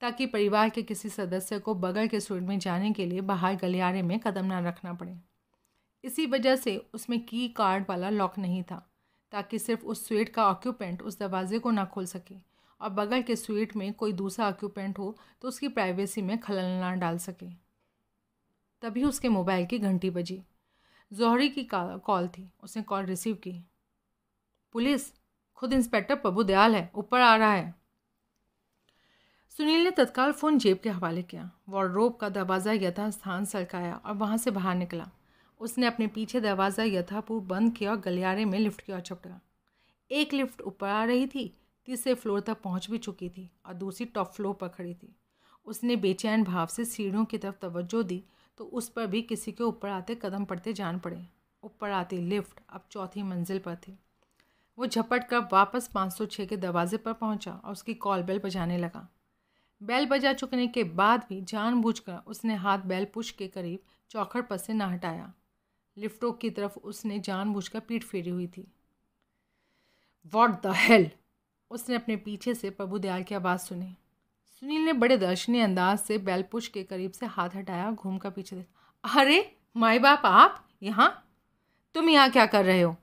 ताकि परिवार के किसी सदस्य को बगल के स्वेट में जाने के लिए बाहर गलियारे में कदम ना रखना पड़े इसी वजह से उसमें की कार्ड वाला लॉक नहीं था ताकि सिर्फ उस स्वेट का ऑक्यूपेंट उस दरवाजे को ना खोल सके और बगल के स्वीट में कोई दूसरा ऑक्यूपेंट हो तो उसकी प्राइवेसी में खलल ना डाल सके तभी उसके मोबाइल की घंटी बजी जोहरी की कॉल थी उसने कॉल रिसीव की पुलिस खुद इंस्पेक्टर दयाल है ऊपर आ रहा है सुनील ने तत्काल फ़ोन जेब के हवाले किया वार्डरोब का दरवाज़ा यथा स्थान सलकाया और वहाँ से बाहर निकला उसने अपने पीछे दरवाज़ा यथापूर्व बंद किया और गलियारे में लिफ्ट की ओर चपटा एक लिफ्ट ऊपर आ रही थी तीसरे फ्लोर तक पहुंच भी चुकी थी और दूसरी टॉप फ्लोर पर खड़ी थी उसने बेचैन भाव से सीढ़ियों की तरफ तवज्जो दी तो उस पर भी किसी के ऊपर आते कदम पड़ते जान पड़े ऊपर आती लिफ्ट अब चौथी मंजिल पर थी वो झपट कर वापस 506 के दरवाजे पर पहुंचा और उसकी कॉल बेल बजाने लगा बेल बजा चुकने के बाद भी जानबूझकर उसने हाथ बेल पुश के करीब चौखड़ पर से ना हटाया लिफ्टों की तरफ उसने जानबूझकर पीठ फेरी हुई थी वॉट द हेल उसने अपने पीछे से प्रभुदयाल की आवाज़ सुनी सुनील ने बड़े दर्शनीय अंदाज से बैलपुश के करीब से हाथ हटाया घूम कर पीछे देखा अरे माए बाप आप यहाँ तुम यहाँ क्या कर रहे हो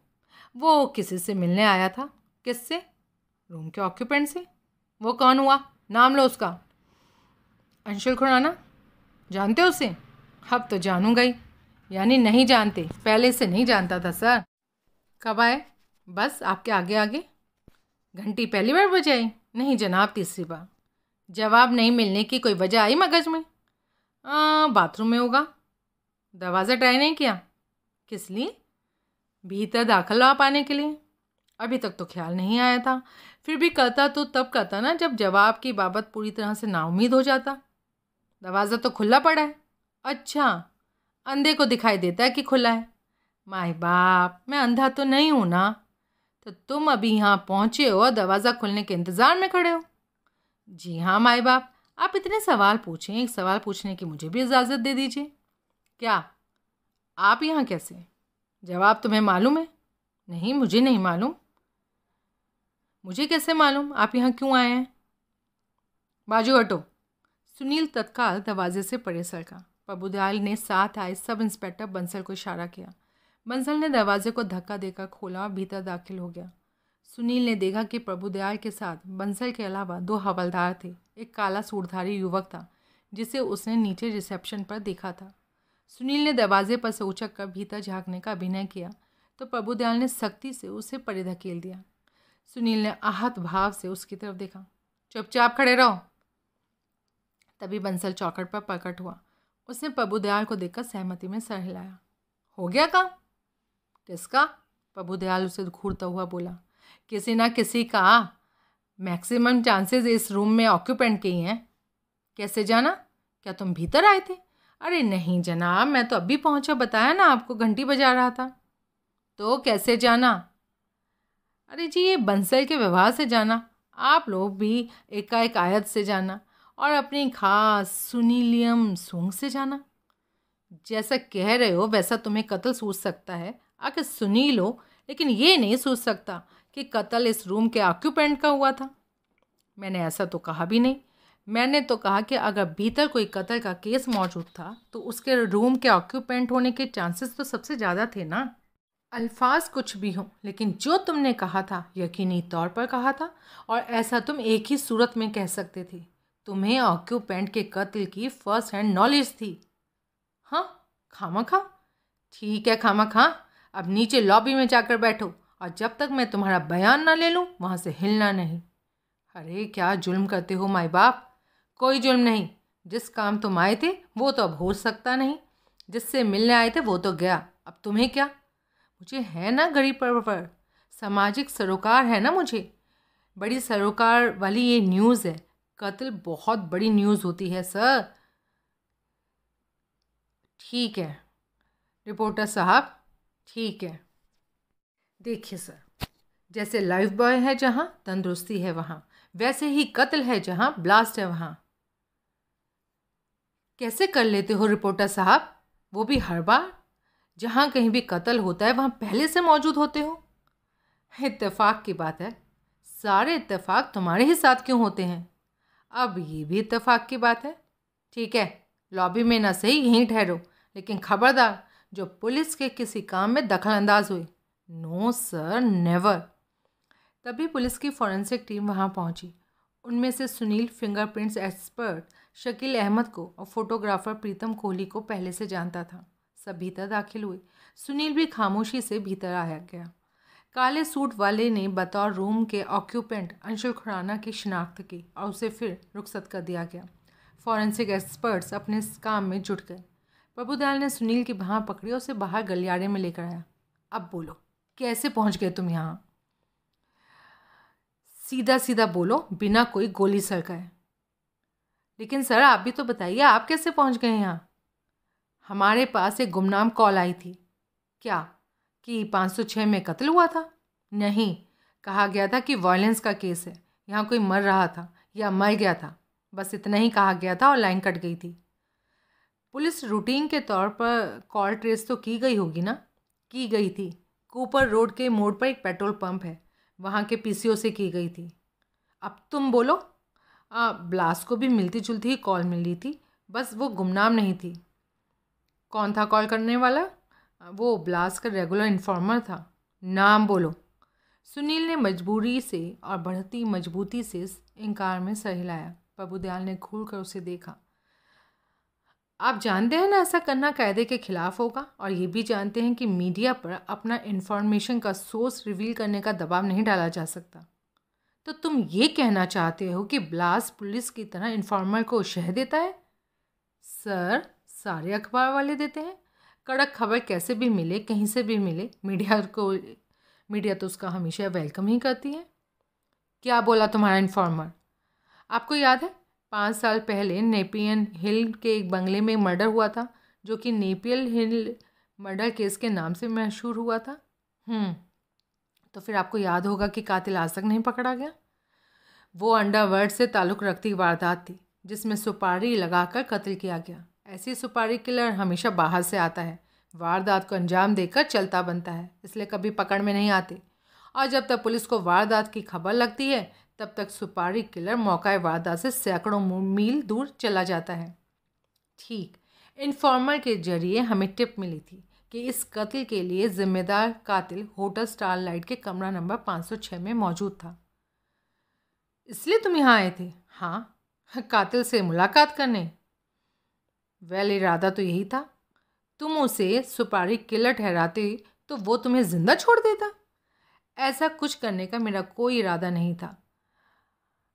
वो किसी से मिलने आया था किससे रूम के ऑक्यूपेंट से वो कौन हुआ नाम लो उसका अंशुल खुराना जानते हो उसे अब तो जानू गई यानी नहीं जानते पहले से नहीं जानता था सर कब आए बस आपके आगे आगे घंटी पहली बार बजाई नहीं जनाब तीसरी बार जवाब नहीं मिलने की कोई वजह आई मगज में बाथरूम में होगा दरवाज़ा ट्राई नहीं किया किस लिए भीतर दाखिल हुआ पाने के लिए अभी तक तो ख्याल नहीं आया था फिर भी करता तो तब करता ना जब जवाब की बाबत पूरी तरह से नाउमीद हो जाता दरवाज़ा तो खुला पड़ा है अच्छा अंधे को दिखाई देता है कि खुला है माए बाप मैं अंधा तो नहीं हूँ ना तो तुम अभी यहाँ पहुँचे हो और दरवाज़ा खुलने के इंतज़ार में खड़े हो जी हाँ माए बाप आप इतने सवाल पूछें एक सवाल पूछने की मुझे भी इजाज़त दे दीजिए क्या आप यहाँ कैसे जवाब तुम्हें मालूम है नहीं मुझे नहीं मालूम मुझे कैसे मालूम आप यहाँ क्यों आए हैं बाजू हटो सुनील तत्काल दरवाजे से परे का प्रभुदयाल ने साथ आए सब इंस्पेक्टर बंसल को इशारा किया बंसल ने दरवाजे को धक्का देकर खोला और भीतर दाखिल हो गया सुनील ने देखा कि प्रभुदयाल के साथ बंसल के अलावा दो हवलदार थे एक काला सूटधारी युवक था जिसे उसने नीचे रिसेप्शन पर देखा था सुनील ने दरवाजे पर से उचक कर भीतर झांकने का अभिनय किया तो प्रभु दयाल ने सख्ती से उसे परे धकेल दिया सुनील ने आहत भाव से उसकी तरफ देखा चुपचाप खड़े रहो तभी बंसल चौकट पर प्रकट हुआ उसने प्रभुदयाल को देखकर सहमति में सर हिलाया हो गया काम किसका दयाल उसे घूरता हुआ बोला किसी ना किसी का मैक्सिमम चांसेस इस रूम में ऑक्यूपेंट के ही हैं कैसे जाना क्या तुम भीतर आए थे अरे नहीं जनाब मैं तो अभी पहुंचा बताया ना आपको घंटी बजा रहा था तो कैसे जाना अरे जी ये बंसल के व्यवहार से जाना आप लोग भी एकाएक आयत से जाना और अपनी खास सुनीलियम सूंग से जाना जैसा कह रहे हो वैसा तुम्हें कत्ल सूझ सकता है आखिर सुनी लो लेकिन ये नहीं सोच सकता कि कत्ल इस रूम के ऑक्यूपेंट का हुआ था मैंने ऐसा तो कहा भी नहीं मैंने तो कहा कि अगर भीतर कोई कत्ल का केस मौजूद था तो उसके रूम के ऑक्यूपेंट होने के चांसेस तो सबसे ज़्यादा थे ना अल्फाज कुछ भी हों लेकिन जो तुमने कहा था यकीनी तौर पर कहा था और ऐसा तुम एक ही सूरत में कह सकते थे तुम्हें ऑक्यूपेंट के कत्ल की फर्स्ट हैंड नॉलेज थी हाँ खामा खा ठीक है खामा खा अब नीचे लॉबी में जाकर बैठो और जब तक मैं तुम्हारा बयान ना ले लूँ वहाँ से हिलना नहीं अरे क्या जुल्म करते हो माए बाप कोई जुल्म नहीं जिस काम तुम आए थे वो तो अब हो सकता नहीं जिससे मिलने आए थे वो तो गया अब तुम्हें क्या मुझे है ना गरीब पर सामाजिक सरोकार है ना मुझे बड़ी सरोकार वाली ये न्यूज़ है कत्ल बहुत बड़ी न्यूज़ होती है सर ठीक है रिपोर्टर साहब ठीक है देखिए सर जैसे लाइफ बॉय है जहाँ तंदुरुस्ती है वहाँ वैसे ही कत्ल है जहाँ ब्लास्ट है वहाँ कैसे कर लेते हो रिपोर्टर साहब वो भी हर बार जहाँ कहीं भी कत्ल होता है वहाँ पहले से मौजूद होते हो इतफाक की बात है सारे इतफाक तुम्हारे ही साथ क्यों होते हैं अब ये भी इतफाक की बात है ठीक है लॉबी में ना सही यहीं ठहरो लेकिन खबरदार जो पुलिस के किसी काम में दखल अंदाज हुई नो सर नेवर तभी पुलिस की फॉरेंसिक टीम वहाँ पहुँची उनमें से सुनील फिंगरप्रिंट्स एक्सपर्ट शकील अहमद को और फोटोग्राफर प्रीतम कोहली को पहले से जानता था सब भीतर दाखिल हुए सुनील भी खामोशी से भीतर आया गया काले सूट वाले ने बतौर रूम के ऑक्यूपेंट अंशुल खुराना की शिनाख्त की और उसे फिर रुखसत कर दिया गया फॉरेंसिक एक्सपर्ट्स अपने काम में जुट गए प्रभुदयाल ने सुनील की बाह पकड़ी और उसे बाहर गलियारे में लेकर आया अब बोलो कैसे पहुंच गए तुम यहाँ सीधा सीधा बोलो बिना कोई गोली है लेकिन सर आप भी तो बताइए आप कैसे पहुंच गए यहाँ हमारे पास एक गुमनाम कॉल आई थी क्या कि 506 में कत्ल हुआ था नहीं कहा गया था कि वायलेंस का केस है यहाँ कोई मर रहा था या मर गया था बस इतना ही कहा गया था और लाइन कट गई थी पुलिस रूटीन के तौर पर कॉल ट्रेस तो की गई होगी ना की गई थी कूपर रोड के मोड़ पर एक पेट्रोल पंप है वहाँ के पी से की गई थी अब तुम बोलो आ, ब्लास को भी मिलती जुलती ही कॉल रही थी बस वो गुमनाम नहीं थी कौन था कॉल करने वाला वो ब्लास का रेगुलर इन्फॉर्मर था नाम बोलो सुनील ने मजबूरी से और बढ़ती मजबूती से इनकार में सहिलाया प्रभुदयाल ने खुल कर उसे देखा आप जानते हैं ना ऐसा करना कायदे के खिलाफ होगा और ये भी जानते हैं कि मीडिया पर अपना इन्फॉर्मेशन का सोर्स रिवील करने का दबाव नहीं डाला जा सकता तो तुम ये कहना चाहते हो कि ब्लास पुलिस की तरह इन्फॉर्मर को शह देता है सर सारे अखबार वाले देते हैं कड़क खबर कैसे भी मिले कहीं से भी मिले मीडिया को मीडिया तो उसका हमेशा वेलकम ही करती है क्या बोला तुम्हारा इन्फॉर्मर आपको याद है पाँच साल पहले नेपियन हिल के एक बंगले में मर्डर हुआ था जो कि नेपियल हिल मर्डर केस के नाम से मशहूर हुआ था हम्म, तो फिर आपको याद होगा कि कातिल आज तक नहीं पकड़ा गया वो अंडरवर्ल्ड से ताल्लुक़ रखती वारदात थी जिसमें सुपारी लगाकर कत्ल किया गया ऐसी सुपारी किलर हमेशा बाहर से आता है वारदात को अंजाम देकर चलता बनता है इसलिए कभी पकड़ में नहीं आते और जब तक पुलिस को वारदात की खबर लगती है तब तक सुपारी किलर मौका वारदात से सैकड़ों मील दूर चला जाता है ठीक इन्फॉर्मर के जरिए हमें टिप मिली थी कि इस कत्ल के लिए जिम्मेदार कातिल होटल स्टार लाइट के कमरा नंबर 506 में मौजूद था इसलिए तुम यहाँ आए थे हाँ कातिल से मुलाकात करने वेल इरादा तो यही था तुम उसे सुपारी किलर ठहराते तो वो तुम्हें ज़िंदा छोड़ देता ऐसा कुछ करने का मेरा कोई इरादा नहीं था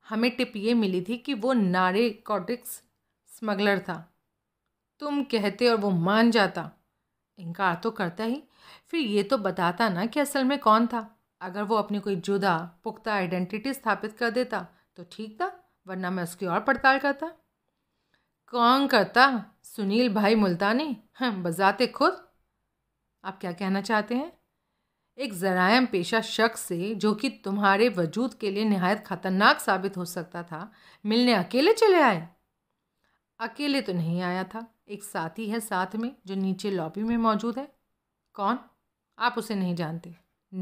हमें टिप ये मिली थी कि वो नारे कॉटिक्स स्मगलर था तुम कहते और वो मान जाता इनकार तो करता ही फिर ये तो बताता ना कि असल में कौन था अगर वो अपनी कोई जुदा पुख्ता आइडेंटिटी स्थापित कर देता तो ठीक था वरना मैं उसकी और पड़ताल करता कौन करता सुनील भाई मुल्तानी हम्म, बजाते खुद आप क्या कहना चाहते हैं एक ज़रायम पेशा शख्स से जो कि तुम्हारे वजूद के लिए नहायत ख़तरनाक साबित हो सकता था मिलने अकेले चले आए अकेले तो नहीं आया था एक साथी है साथ में जो नीचे लॉबी में मौजूद है कौन आप उसे नहीं जानते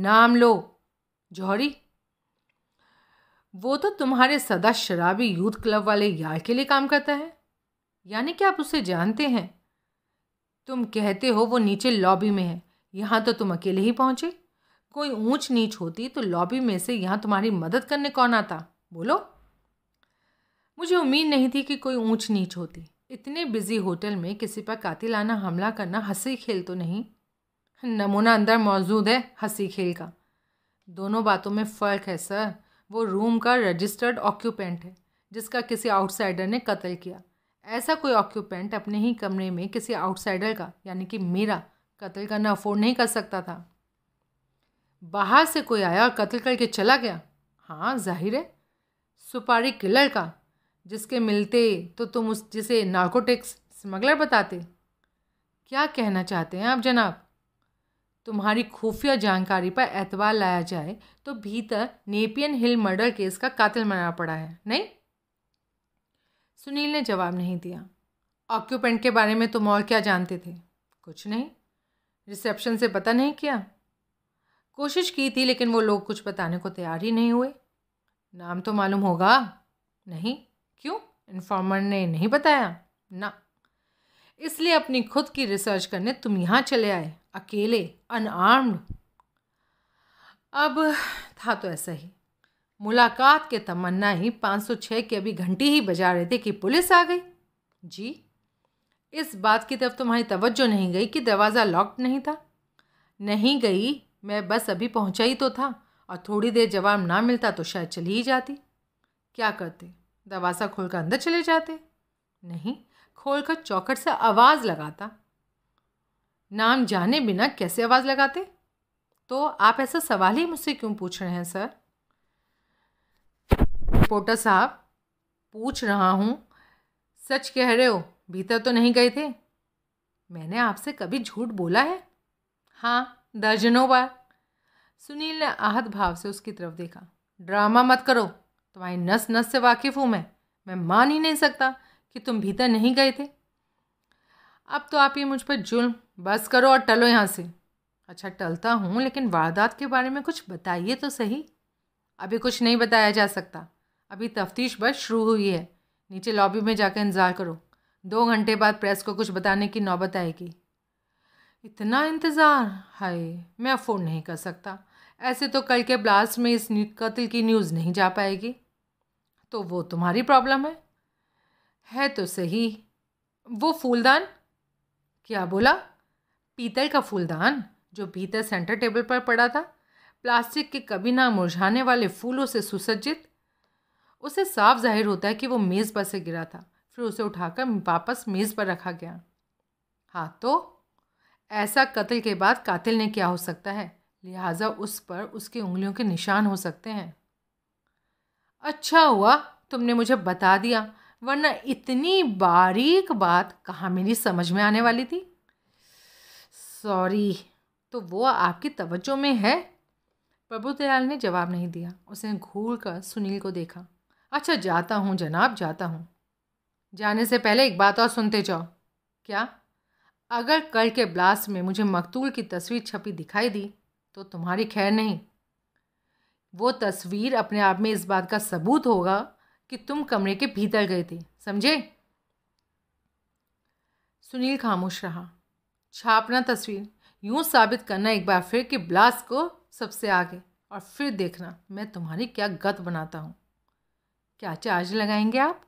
नाम लो जौहरी वो तो तुम्हारे सदा शराबी यूथ क्लब वाले यार के लिए काम करता है यानी कि आप उसे जानते हैं तुम कहते हो वो नीचे लॉबी में है यहाँ तो तुम अकेले ही पहुँचे कोई ऊंच नीच होती तो लॉबी में से यहाँ तुम्हारी मदद करने कौन आता बोलो मुझे उम्मीद नहीं थी कि कोई ऊंच नीच होती इतने बिजी होटल में किसी पर कातिलाना हमला करना हंसी खेल तो नहीं नमूना अंदर मौजूद है हंसी खेल का दोनों बातों में फ़र्क है सर वो रूम का रजिस्टर्ड ऑक्यूपेंट है जिसका किसी आउटसाइडर ने कत्ल किया ऐसा कोई ऑक्यूपेंट अपने ही कमरे में किसी आउटसाइडर का यानी कि मेरा कत्ल करना अफोर्ड नहीं कर सकता था बाहर से कोई आया और कत्ल करके चला गया हाँ जाहिर है सुपारी किलर का जिसके मिलते तो तुम उस जिसे नार्कोटिक्स स्मगलर बताते क्या कहना चाहते हैं आप जनाब तुम्हारी खुफिया जानकारी पर एतवार लाया जाए तो भीतर नेपियन हिल मर्डर केस का कातिल मना पड़ा है नहीं सुनील ने जवाब नहीं दिया ऑक्यूपेंट के बारे में तुम और क्या जानते थे कुछ नहीं रिसेप्शन से पता नहीं किया कोशिश की थी लेकिन वो लोग कुछ बताने को तैयार ही नहीं हुए नाम तो मालूम होगा नहीं क्यों इन्फॉर्मर ने नहीं बताया ना इसलिए अपनी खुद की रिसर्च करने तुम यहाँ चले आए अकेले अनआर्म्ड अब था तो ऐसा ही मुलाकात के तमन्ना ही 506 की अभी घंटी ही बजा रहे थे कि पुलिस आ गई जी इस बात की तरफ तुम्हारी तवज्जो नहीं गई कि दरवाज़ा लॉक्ड नहीं था नहीं गई मैं बस अभी पहुंचा ही तो था और थोड़ी देर जवाब ना मिलता तो शायद चली ही जाती क्या करते खोल खोलकर अंदर चले जाते नहीं खोलकर चौखट से आवाज़ लगाता नाम जाने बिना कैसे आवाज़ लगाते तो आप ऐसा सवाल ही मुझसे क्यों पूछ रहे हैं सर रिपोर्टर साहब पूछ रहा हूँ सच कह रहे हो भीतर तो नहीं गए थे मैंने आपसे कभी झूठ बोला है हाँ दर्जनों बार सुनील ने आहत भाव से उसकी तरफ देखा ड्रामा मत करो तुम्हारी नस नस से वाकिफ़ हूँ मैं मैं मान ही नहीं सकता कि तुम भीतर नहीं गए थे अब तो आप ये मुझ पर जुल्म बस करो और टलो यहाँ से अच्छा टलता हूँ लेकिन वारदात के बारे में कुछ बताइए तो सही अभी कुछ नहीं बताया जा सकता अभी तफ्तीश बस शुरू हुई है नीचे लॉबी में जाकर इंतज़ार करो दो घंटे बाद प्रेस को कुछ बताने की नौबत आएगी इतना इंतज़ार हाय मैं अफोर्ड नहीं कर सकता ऐसे तो कल के ब्लास्ट में इस कत्ल की न्यूज़ नहीं जा पाएगी तो वो तुम्हारी प्रॉब्लम है है तो सही वो फूलदान क्या बोला पीतल का फूलदान जो भीतर सेंटर टेबल पर पड़ा था प्लास्टिक के कभी ना मुरझाने वाले फूलों से सुसज्जित उसे साफ जाहिर होता है कि वो मेज़ पर से गिरा था फिर उसे उठाकर वापस मेज़ पर रखा गया हाँ तो ऐसा कत्ल के बाद कातिल ने क्या हो सकता है लिहाजा उस पर उसकी उंगलियों के निशान हो सकते हैं अच्छा हुआ तुमने मुझे बता दिया वरना इतनी बारीक बात कहाँ मेरी समझ में आने वाली थी सॉरी तो वो आपकी तवज्जो में है प्रभु दयाल ने जवाब नहीं दिया उसने घूर कर सुनील को देखा अच्छा जाता हूँ जनाब जाता हूँ जाने से पहले एक बात और सुनते जाओ क्या अगर कल के ब्लास्ट में मुझे मकतूल की तस्वीर छपी दिखाई दी तो तुम्हारी खैर नहीं वो तस्वीर अपने आप में इस बात का सबूत होगा कि तुम कमरे के भीतर गए थे समझे सुनील खामोश रहा छापना तस्वीर यूँ साबित करना एक बार फिर कि ब्लास्ट को सबसे आगे और फिर देखना मैं तुम्हारी क्या गत बनाता हूँ क्या चार्ज लगाएंगे आप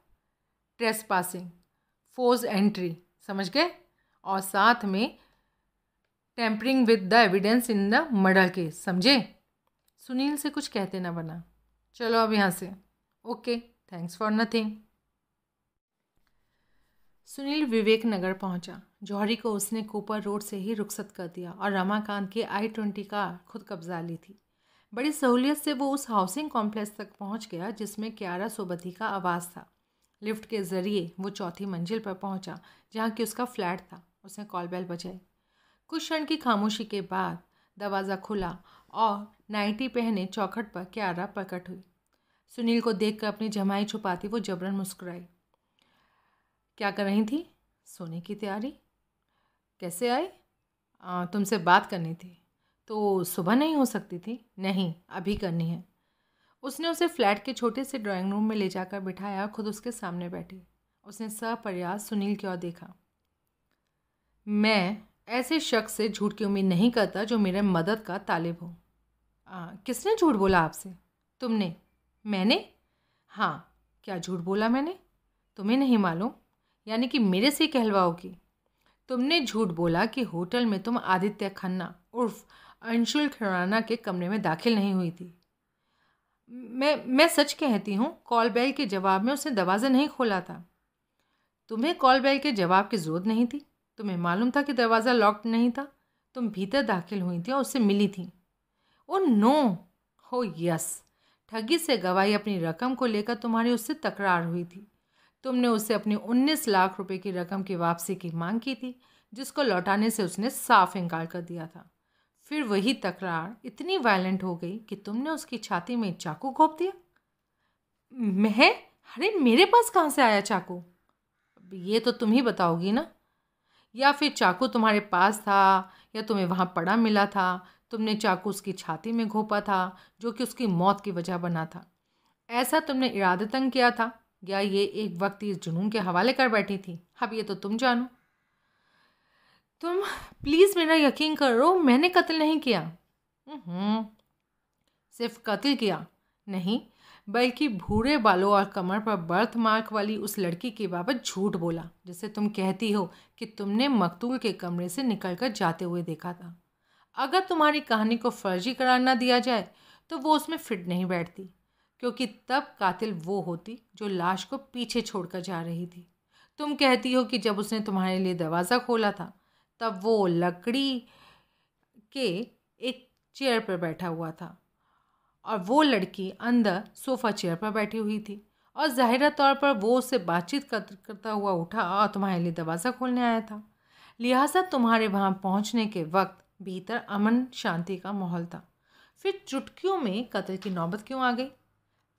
ट्रेस पासिंग फोर्स एंट्री समझ गए और साथ में tampering with the evidence in the murder case समझे सुनील से कुछ कहते ना बना चलो अब यहाँ से okay thanks for nothing Sunil Vivek Nagar पहुँचा जौहरी को उसने कोपर रोड से ही रुखसत कर दिया और रमाकांत की आई ट्वेंटी कार खुद कब्जा ली थी बड़ी सहूलियत से वो उस हाउसिंग कॉम्प्लेक्स तक पहुँच गया जिसमें क्यारा सोबती का आवाज़ था लिफ्ट के ज़रिए वो चौथी मंजिल पर पहुँचा जहाँ कि उसका फ्लैट था उसने कॉल बेल बजाई कुछ क्षण की खामोशी के बाद दरवाज़ा खुला और नाइटी पहने चौखट पर क्यारा प्रकट हुई सुनील को देखकर अपनी जमाई छुपाती वो जबरन मुस्कुराई क्या कर रही थी सोने की तैयारी कैसे आई तुमसे बात करनी थी तो सुबह नहीं हो सकती थी नहीं अभी करनी है उसने उसे फ्लैट के छोटे से ड्राइंग रूम में ले जाकर बिठाया और खुद उसके सामने बैठी उसने प्रयास सुनील की ओर देखा मैं ऐसे शख्स से झूठ की उम्मीद नहीं करता जो मेरे मदद का तालिब हो आ, किसने झूठ बोला आपसे तुमने मैंने हाँ क्या झूठ बोला मैंने तुम्हें नहीं मालूम यानी कि मेरे से कहलवाओगी तुमने झूठ बोला कि होटल में तुम आदित्य खन्ना उर्फ अंशुल खुराना के कमरे में दाखिल नहीं हुई थी मैं मैं सच कहती हूँ कॉल बेल के जवाब में उसने दरवाज़ा नहीं खोला था तुम्हें कॉल बेल के जवाब की ज़रूरत नहीं थी तुम्हें मालूम था कि दरवाज़ा लॉक्ड नहीं था तुम भीतर दाखिल हुई थी और उससे मिली थी ओ नो हो यस ठगी से गवाही अपनी रकम को लेकर तुम्हारी उससे तकरार हुई थी तुमने उससे अपनी उन्नीस लाख रुपए की रकम की वापसी की मांग की थी जिसको लौटाने से उसने साफ इनकार कर दिया था फिर वही तकरार इतनी वायलेंट हो गई कि तुमने उसकी छाती में चाकू घोप दिया मैं अरे मेरे पास कहाँ से आया चाकू ये तो तुम ही बताओगी ना या फिर चाकू तुम्हारे पास था या तुम्हें वहाँ पड़ा मिला था तुमने चाकू उसकी छाती में घोपा था जो कि उसकी मौत की वजह बना था ऐसा तुमने इरादतन किया था या ये एक वक्त इस जुनून के हवाले कर बैठी थी अब ये तो तुम जानो तुम प्लीज़ मेरा यकीन करो मैंने कत्ल नहीं किया सिर्फ कत्ल किया नहीं बल्कि भूरे बालों और कमर पर बर्थ मार्क वाली उस लड़की के बाबत झूठ बोला जिसे तुम कहती हो कि तुमने मकतूल के कमरे से निकलकर जाते हुए देखा था अगर तुम्हारी कहानी को फर्जी करार ना दिया जाए तो वो उसमें फिट नहीं बैठती क्योंकि तब कातिल वो होती जो लाश को पीछे छोड़कर जा रही थी तुम कहती हो कि जब उसने तुम्हारे लिए दरवाज़ा खोला था तब वो लकड़ी के एक चेयर पर बैठा हुआ था और वो लड़की अंदर सोफ़ा चेयर पर बैठी हुई थी और ज़ाहिर तौर पर वो उससे बातचीत करता हुआ उठा और तुम्हारे लिए दरवाज़ा खोलने आया था लिहाजा तुम्हारे वहाँ पहुँचने के वक्त भीतर अमन शांति का माहौल था फिर चुटकियों में कत्ल की नौबत क्यों आ गई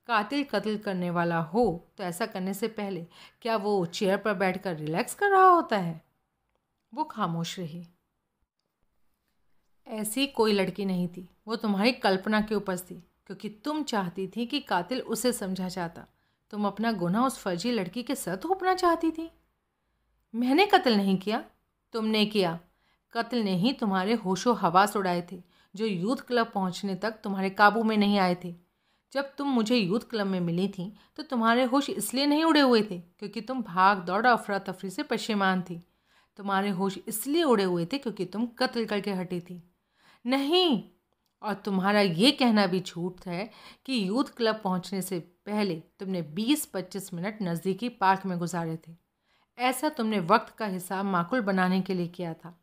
कातिल कत्ल करने वाला हो तो ऐसा करने से पहले क्या वो चेयर पर बैठकर रिलैक्स कर रहा होता है वो खामोश रही ऐसी कोई लड़की नहीं थी वो तुम्हारी कल्पना के ऊपर थी क्योंकि तुम चाहती थी कि कातिल उसे समझा जाता तुम अपना गुना उस फर्जी लड़की के साथ थोपना चाहती थी मैंने कत्ल नहीं किया तुमने किया कत्ल ने ही तुम्हारे होशो हवास उड़ाए थे जो यूथ क्लब पहुंचने तक तुम्हारे काबू में नहीं आए थे जब तुम मुझे यूथ क्लब में मिली थी तो तुम्हारे होश इसलिए नहीं उड़े हुए थे क्योंकि तुम भाग दौड़ अफरा तफरी से पशेमान थी तुम्हारे होश इसलिए उड़े हुए थे क्योंकि तुम कत्ल करके हटी थी नहीं और तुम्हारा ये कहना भी झूठ है कि यूथ क्लब पहुंचने से पहले तुमने 20-25 मिनट नज़दीकी पार्क में गुजारे थे ऐसा तुमने वक्त का हिसाब माकुल बनाने के लिए किया था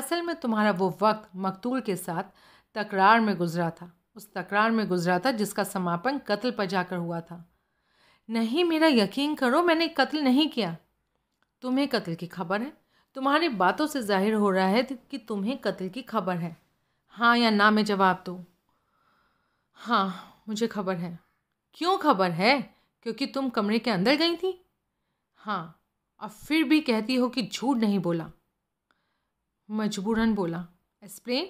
असल में तुम्हारा वो वक्त मकतूल के साथ तकरार में गुजरा था उस तकरार में गुजरा था जिसका समापन कत्ल पर जाकर हुआ था नहीं मेरा यकीन करो मैंने कत्ल नहीं किया तुम्हें कत्ल की खबर है तुम्हारी बातों से जाहिर हो रहा है कि तुम्हें कत्ल की खबर है हाँ या ना में जवाब दो हाँ मुझे खबर है क्यों खबर है क्योंकि तुम कमरे के अंदर गई थी हाँ और फिर भी कहती हो कि झूठ नहीं बोला मजबूरन बोला एक्सप्लेन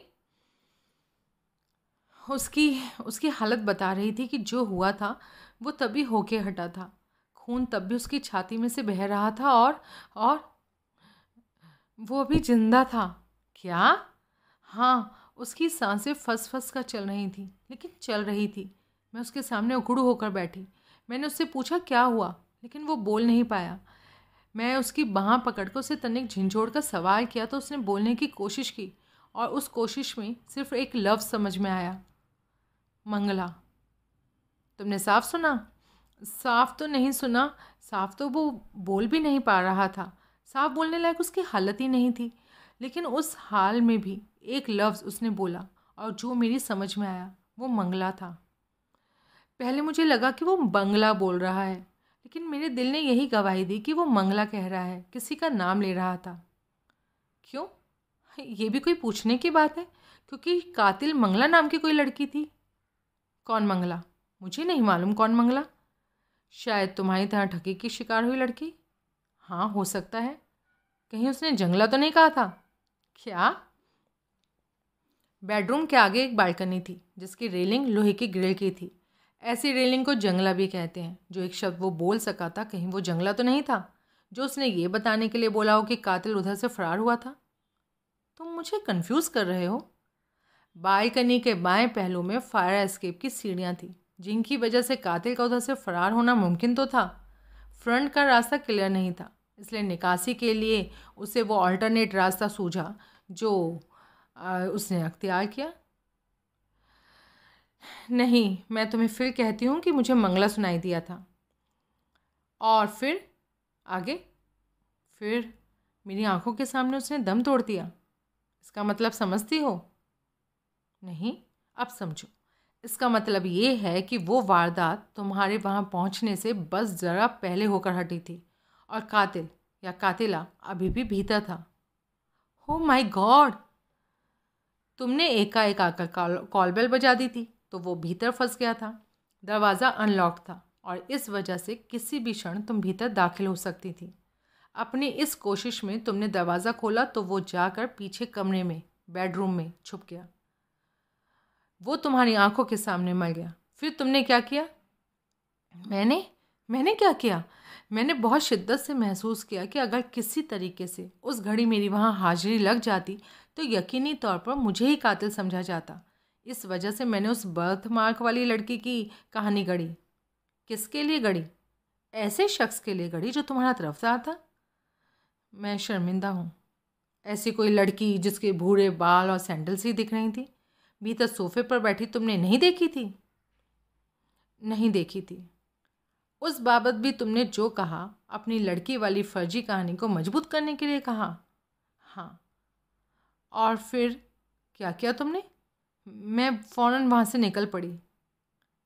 उसकी उसकी हालत बता रही थी कि जो हुआ था वो तभी होके हटा था खून तब भी उसकी छाती में से बह रहा था और और वो अभी जिंदा था क्या हाँ उसकी सांसें फस फंस कर चल रही थी लेकिन चल रही थी मैं उसके सामने उकड़ू होकर बैठी मैंने उससे पूछा क्या हुआ लेकिन वो बोल नहीं पाया मैं उसकी बाह पकड़ कर उसे तनिक झिझोड़ कर सवाल किया तो उसने बोलने की कोशिश की और उस कोशिश में सिर्फ एक लफ्ज़ समझ में आया मंगला तुमने साफ सुना साफ तो नहीं सुना साफ तो वो बोल भी नहीं पा रहा था साफ बोलने लायक उसकी हालत ही नहीं थी लेकिन उस हाल में भी एक लफ्ज़ उसने बोला और जो मेरी समझ में आया वो मंगला था पहले मुझे लगा कि वो बंगला बोल रहा है लेकिन मेरे दिल ने यही गवाही दी कि वो मंगला कह रहा है किसी का नाम ले रहा था क्यों ये भी कोई पूछने की बात है क्योंकि कातिल मंगला नाम की कोई लड़की थी कौन मंगला मुझे नहीं मालूम कौन मंगला शायद तुम्हारी तरह ठगी की शिकार हुई लड़की हाँ हो सकता है कहीं उसने जंगला तो नहीं कहा था क्या बेडरूम के आगे एक बालकनी थी जिसकी रेलिंग लोहे की ग्रिल की थी ऐसी रेलिंग को जंगला भी कहते हैं जो एक शब्द वो बोल सका था कहीं वो जंगला तो नहीं था जो उसने ये बताने के लिए बोला हो कि कातिल उधर से फरार हुआ था तुम तो मुझे कंफ्यूज कर रहे हो बालकनी के बाएं पहलू में फायर एस्केप की सीढ़ियाँ थीं जिनकी वजह से कातिल का उधर से फरार होना मुमकिन तो था फ्रंट का रास्ता क्लियर नहीं था इसलिए निकासी के लिए उसे वो अल्टरनेट रास्ता सूझा जो उसने अख्तियार किया नहीं मैं तुम्हें फिर कहती हूँ कि मुझे मंगला सुनाई दिया था और फिर आगे फिर मेरी आंखों के सामने उसने दम तोड़ दिया इसका मतलब समझती हो नहीं अब समझो इसका मतलब ये है कि वो वारदात तुम्हारे वहाँ पहुँचने से बस ज़रा पहले होकर हटी थी और कातिल या कातिला अभी भी भीतर था हो माई गॉड तुमने एकाएक आकर कॉल बेल बजा दी थी तो वो भीतर फंस गया था दरवाज़ा अनलॉक था और इस वजह से किसी भी क्षण तुम भीतर दाखिल हो सकती थी अपनी इस कोशिश में तुमने दरवाज़ा खोला तो वो जाकर पीछे कमरे में बेडरूम में छुप गया वो तुम्हारी आंखों के सामने मर गया फिर तुमने क्या किया मैंने मैंने क्या किया मैंने बहुत शिद्दत से महसूस किया कि अगर किसी तरीके से उस घड़ी मेरी वहाँ हाजिरी लग जाती तो यकीनी तौर पर मुझे ही कातिल समझा जाता इस वजह से मैंने उस बर्थ मार्क वाली लड़की की कहानी गढ़ी किसके लिए गढ़ी ऐसे शख्स के लिए गढ़ी जो तुम्हारा तरफ से आता मैं शर्मिंदा हूँ ऐसी कोई लड़की जिसके भूरे बाल और सैंडल्स ही दिख रही थी भीतर सोफे पर बैठी तुमने नहीं देखी थी नहीं देखी थी उस बाबत भी तुमने जो कहा अपनी लड़की वाली फर्जी कहानी को मजबूत करने के लिए कहा हाँ और फिर क्या किया तुमने मैं फ़ौरन वहाँ से निकल पड़ी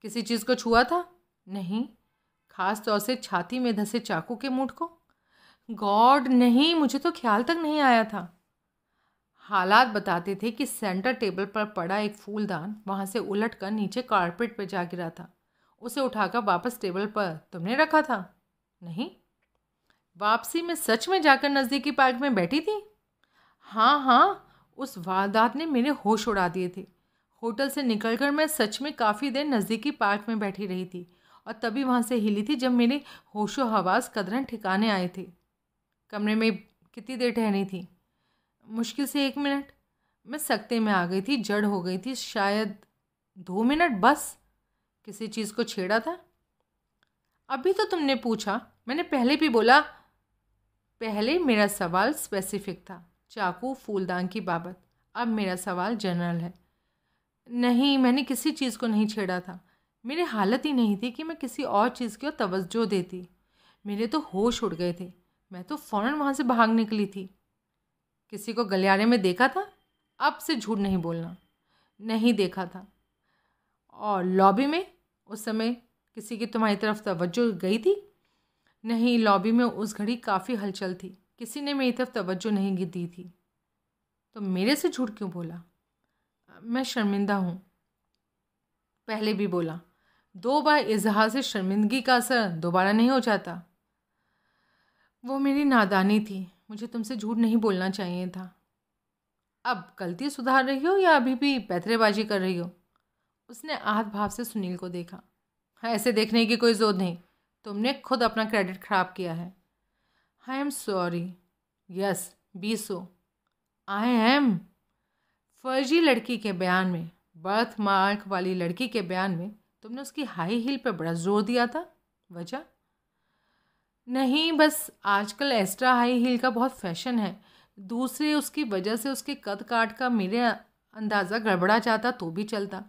किसी चीज़ को छुआ था नहीं ख़ास तौर से छाती में धसे चाकू के मूठ को गॉड नहीं मुझे तो ख्याल तक नहीं आया था हालात बताते थे कि सेंटर टेबल पर पड़ा एक फूलदान वहाँ से उलट कर नीचे कारपेट पर जा गिरा था उसे उठाकर वापस टेबल पर तुमने रखा था नहीं वापसी में सच में जाकर नज़दीकी पार्क में बैठी थी हाँ हाँ उस वारदात ने मेरे होश उड़ा दिए थे होटल से निकलकर मैं सच में काफ़ी देर नज़दीकी पार्क में बैठी रही थी और तभी वहाँ से हिली थी जब मेरे होशो हवास कदरन ठिकाने आए थे कमरे में कितनी देर ठहरी थी मुश्किल से एक मिनट मैं सकते में आ गई थी जड़ हो गई थी शायद दो मिनट बस किसी चीज़ को छेड़ा था अभी तो तुमने पूछा मैंने पहले भी बोला पहले मेरा सवाल स्पेसिफिक था चाकू फूलदान की बाबत अब मेरा सवाल जनरल है नहीं मैंने किसी चीज़ को नहीं छेड़ा था मेरी हालत ही नहीं थी कि मैं किसी और चीज़ की ओर तवज्जो देती मेरे तो होश उड़ गए थे मैं तो फ़ौरन वहाँ से भाग निकली थी किसी को गलियारे में देखा था अब से झूठ नहीं बोलना नहीं देखा था और लॉबी में उस समय किसी की तुम्हारी तरफ तवज्जो गई थी नहीं लॉबी में उस घड़ी काफ़ी हलचल थी किसी ने मेरी तरफ तवज्जो नहीं दी थी तो मेरे से झूठ क्यों बोला मैं शर्मिंदा हूँ पहले भी बोला दो बार इजहार से शर्मिंदगी का असर दोबारा नहीं हो जाता वो मेरी नादानी थी मुझे तुमसे झूठ नहीं बोलना चाहिए था अब गलती सुधार रही हो या अभी भी पैतरेबाजी कर रही हो उसने आहत भाव से सुनील को देखा ऐसे देखने की कोई जोर नहीं तुमने खुद अपना क्रेडिट खराब किया है आई एम सॉरी यस बीसो आई एम फर्जी लड़की के बयान में बर्थ मार्क वाली लड़की के बयान में तुमने उसकी हाई हील पर बड़ा जोर दिया था वजह नहीं बस आजकल एक्स्ट्रा हाई हील का बहुत फैशन है दूसरे उसकी वजह से उसके कद काट का मेरे अंदाज़ा गड़बड़ा जाता तो भी चलता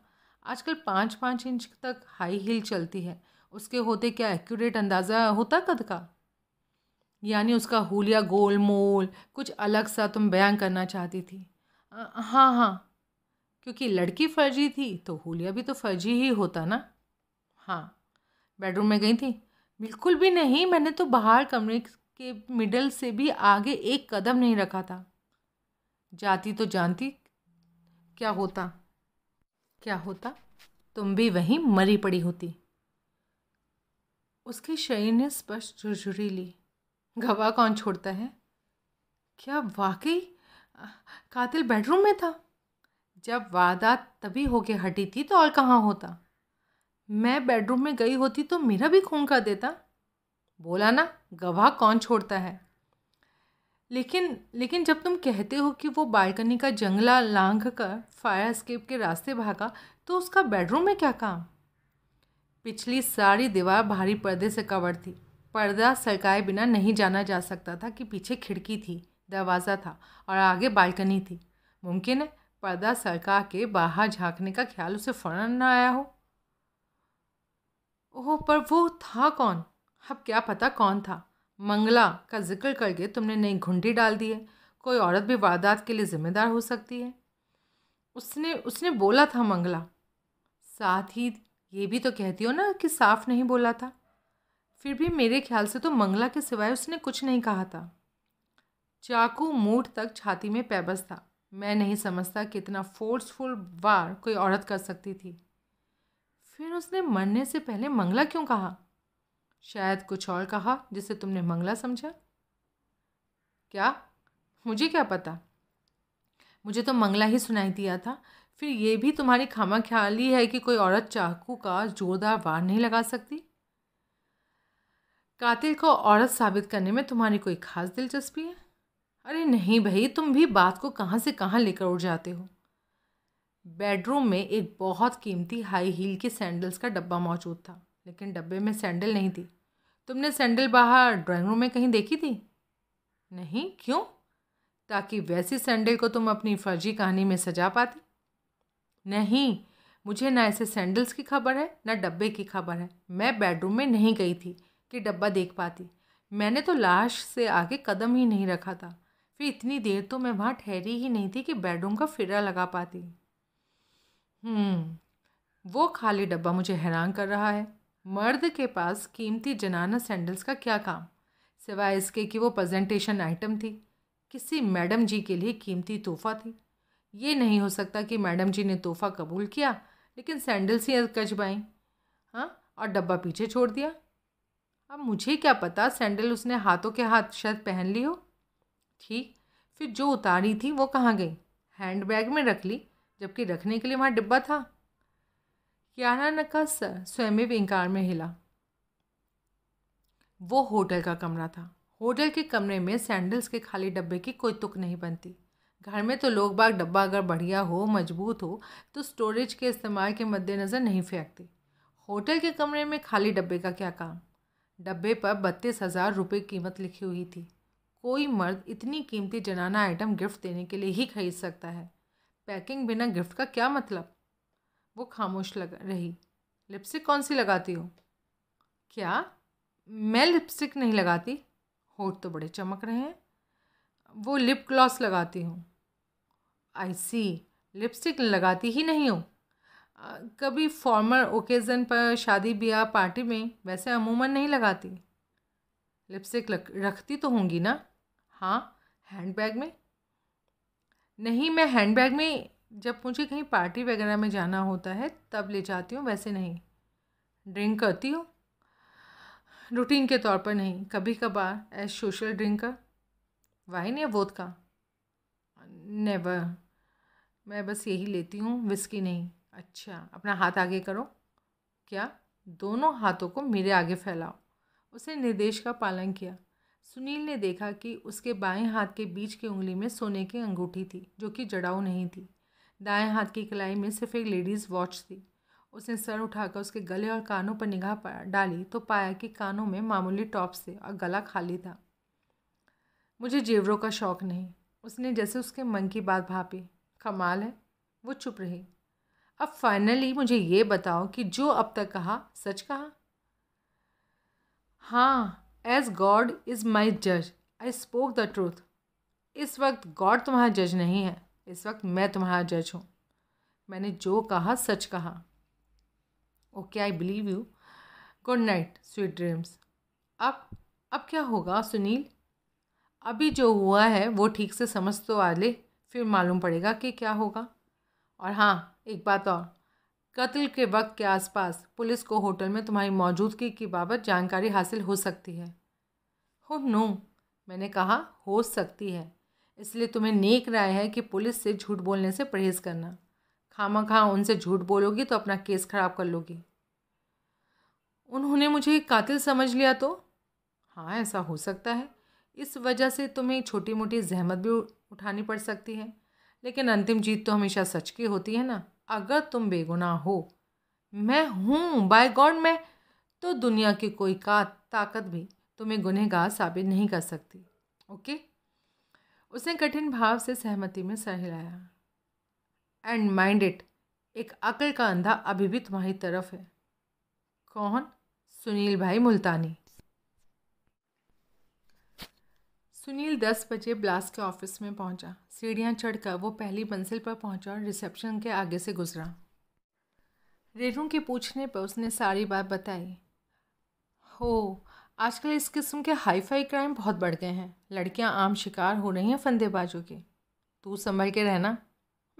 आजकल पाँच पाँच इंच तक हाई हील चलती है उसके होते क्या एक्यूरेट अंदाज़ा होता कद का यानी उसका हुलिया गोल मोल कुछ अलग सा तुम बयान करना चाहती थी आ, हाँ हाँ क्योंकि लड़की फर्जी थी तो हुलिया भी तो फर्जी ही होता ना हाँ बेडरूम में गई थी बिल्कुल भी नहीं मैंने तो बाहर कमरे के मिडल से भी आगे एक कदम नहीं रखा था जाती तो जानती क्या होता क्या होता तुम भी वहीं मरी पड़ी होती उसके शरीर ने स्पष्ट झुरझुरी ली गवाह कौन छोड़ता है क्या वाकई कातिल बेडरूम में था जब वारदात तभी होके हटी थी तो और कहाँ होता मैं बेडरूम में गई होती तो मेरा भी खून कर देता बोला ना गवाह कौन छोड़ता है लेकिन लेकिन जब तुम कहते हो कि वो बालकनी का जंगला लांघ कर फायर स्केप के रास्ते भागा तो उसका बेडरूम में क्या काम पिछली सारी दीवार भारी पर्दे से कवर थी पर्दा सरकाए बिना नहीं जाना जा सकता था कि पीछे खिड़की थी दरवाज़ा था और आगे बालकनी थी मुमकिन है पर्दा सरका के बाहर झांकने का ख्याल उसे फ़ौरन न आया हो ओह पर वो था कौन अब क्या पता कौन था मंगला का जिक्र करके तुमने नई घुंडी डाल दी है कोई औरत भी वारदात के लिए ज़िम्मेदार हो सकती है उसने उसने बोला था मंगला साथ ही ये भी तो कहती हो ना कि साफ नहीं बोला था फिर भी मेरे ख्याल से तो मंगला के सिवाय उसने कुछ नहीं कहा था चाकू मूठ तक छाती में पैबस था मैं नहीं समझता कि इतना फोर्सफुल वार कोई औरत कर सकती थी फिर उसने मरने से पहले मंगला क्यों कहा शायद कुछ और कहा जिसे तुमने मंगला समझा क्या मुझे क्या पता मुझे तो मंगला ही सुनाई दिया था फिर ये भी तुम्हारी खामा ख्याली है कि कोई औरत चाकू का जोरदार वार नहीं लगा सकती कातिल को औरत साबित करने में तुम्हारी कोई खास दिलचस्पी है अरे नहीं भाई तुम भी बात को कहाँ से कहाँ लेकर उड़ जाते हो बेडरूम में एक बहुत कीमती हाई हील के सैंडल्स का डब्बा मौजूद था लेकिन डब्बे में सैंडल नहीं थी तुमने सैंडल बाहर ड्राइंग रूम में कहीं देखी थी नहीं क्यों ताकि वैसी सैंडल को तुम अपनी फर्जी कहानी में सजा पाती नहीं मुझे ना ऐसे सैंडल्स की खबर है ना डब्बे की खबर है मैं बेडरूम में नहीं गई थी कि डब्बा देख पाती मैंने तो लाश से आगे कदम ही नहीं रखा था फिर इतनी देर तो मैं वहाँ ठहरी ही नहीं थी कि बेडरूम का फिरा लगा पाती हम्म, वो खाली डब्बा मुझे हैरान कर रहा है मर्द के पास कीमती जनाना सैंडल्स का क्या काम सिवाय इसके कि वो प्रेजेंटेशन आइटम थी किसी मैडम जी के लिए कीमती तोहफा थी ये नहीं हो सकता कि मैडम जी ने तोहफा कबूल किया लेकिन सैंडल्स ही कचबाई हाँ और डब्बा पीछे छोड़ दिया अब मुझे क्या पता सैंडल उसने हाथों के हाथ शायद पहन ली हो ठीक फिर जो उतारी थी वो कहाँ गई हैंड बैग में रख ली जबकि रखने के लिए वहाँ डिब्बा था क्यारा का सर स्वयं इंकार में हिला वो होटल का कमरा था होटल के कमरे में सैंडल्स के खाली डब्बे की कोई तुक नहीं बनती घर में तो लोग बाग डब्बा अगर बढ़िया हो मजबूत हो तो स्टोरेज के इस्तेमाल के मद्देनज़र नहीं फेंकते होटल के कमरे में खाली डब्बे का क्या काम डब्बे पर बत्तीस हज़ार रुपये कीमत लिखी हुई थी कोई मर्द इतनी कीमती जनाना आइटम गिफ्ट देने के लिए ही खरीद सकता है पैकिंग बिना गिफ्ट का क्या मतलब वो खामोश लगा रही लिपस्टिक कौन सी लगाती हो क्या मैं लिपस्टिक नहीं लगाती होठ तो बड़े चमक रहे हैं वो लिप ग्लॉस लगाती हूँ आई सी लिपस्टिक लगाती ही नहीं हूँ कभी फॉर्मल ओकेज़न पर शादी ब्याह पार्टी में वैसे अमूमन नहीं लगाती लिपस्टिक लग, रखती तो होंगी ना हाँ हैंडबैग में नहीं मैं हैंडबैग में जब मुझे कहीं पार्टी वगैरह में जाना होता है तब ले जाती हूँ वैसे नहीं ड्रिंक करती हूँ रूटीन के तौर पर नहीं कभी कभार एज सोशल ड्रिंकर वाइन या वोद का नेवर मैं बस यही लेती हूँ विस्की नहीं अच्छा अपना हाथ आगे करो क्या दोनों हाथों को मेरे आगे फैलाओ उसने निर्देश का पालन किया सुनील ने देखा कि उसके बाएं हाथ के बीच की उंगली में सोने की अंगूठी थी जो कि जड़ाऊ नहीं थी दाएं हाथ की कलाई में सिर्फ एक लेडीज़ वॉच थी उसने सर उठाकर उसके गले और कानों पर निगाह डाली तो पाया कि कानों में मामूली टॉप से और गला खाली था मुझे जेवरों का शौक़ नहीं उसने जैसे उसके मन की बात भापी कमाल है वो चुप रही अब फाइनली मुझे ये बताओ कि जो अब तक कहा सच कहा हाँ एज गॉड इज़ माई जज आई स्पोक द ट्रूथ इस वक्त गॉड तुम्हारा जज नहीं है इस वक्त मैं तुम्हारा जज हूँ मैंने जो कहा सच कहा okay I believe you good night sweet dreams अब अब क्या होगा सुनील अभी जो हुआ है वो ठीक से समझ तो आ ले फिर मालूम पड़ेगा कि क्या होगा और हाँ एक बात और कत्ल के वक्त के आसपास पुलिस को होटल में तुम्हारी मौजूदगी की बाबत जानकारी हासिल हो सकती है हो नो मैंने कहा हो सकती है इसलिए तुम्हें नेक राय है कि पुलिस से झूठ बोलने से परहेज़ करना खामा खा उनसे झूठ बोलोगी तो अपना केस खराब कर लोगी उन्होंने मुझे कातिल समझ लिया तो हाँ ऐसा हो सकता है इस वजह से तुम्हें छोटी मोटी जहमत भी उठानी पड़ सकती है लेकिन अंतिम जीत तो हमेशा सच की होती है ना अगर तुम बेगुनाह हो मैं हूँ बाय गॉड मैं तो दुनिया की कोई का ताकत भी तुम्हें गुनहगार साबित नहीं कर सकती ओके उसने कठिन भाव से सहमति में सर हिलाया एंड माइंड इट एक अकल का अंधा अभी भी तुम्हारी तरफ है कौन सुनील भाई मुल्तानी सुनील दस बजे ब्लास्ट के ऑफिस में पहुंचा। सीढ़ियां चढ़कर वो पहली मंजिल पर पहुंचा और रिसेप्शन के आगे से गुजरा रेणु के पूछने पर उसने सारी बात बताई हो आजकल इस किस्म के हाईफाई क्राइम बहुत बढ़ गए हैं लड़कियां आम शिकार हो रही हैं फंदेबाजों के तू संभल के रहना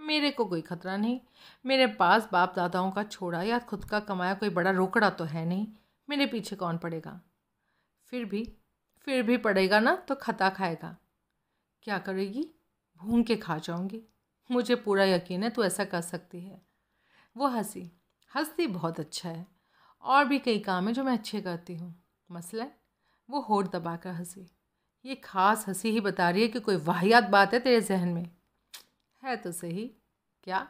मेरे को कोई खतरा नहीं मेरे पास बाप दादाओं का छोड़ा या खुद का कमाया कोई बड़ा रोकड़ा तो है नहीं मेरे पीछे कौन पड़ेगा फिर भी फिर भी पड़ेगा ना तो खता खाएगा क्या करेगी भूंग के खा जाऊंगी मुझे पूरा यकीन है तू ऐसा कर सकती है वो हंसी हंसती बहुत अच्छा है और भी कई काम है जो मैं अच्छे करती हूँ मसला वो होठ दबाकर हंसी ये खास हंसी ही बता रही है कि कोई वाहियात बात है तेरे जहन में है तो सही क्या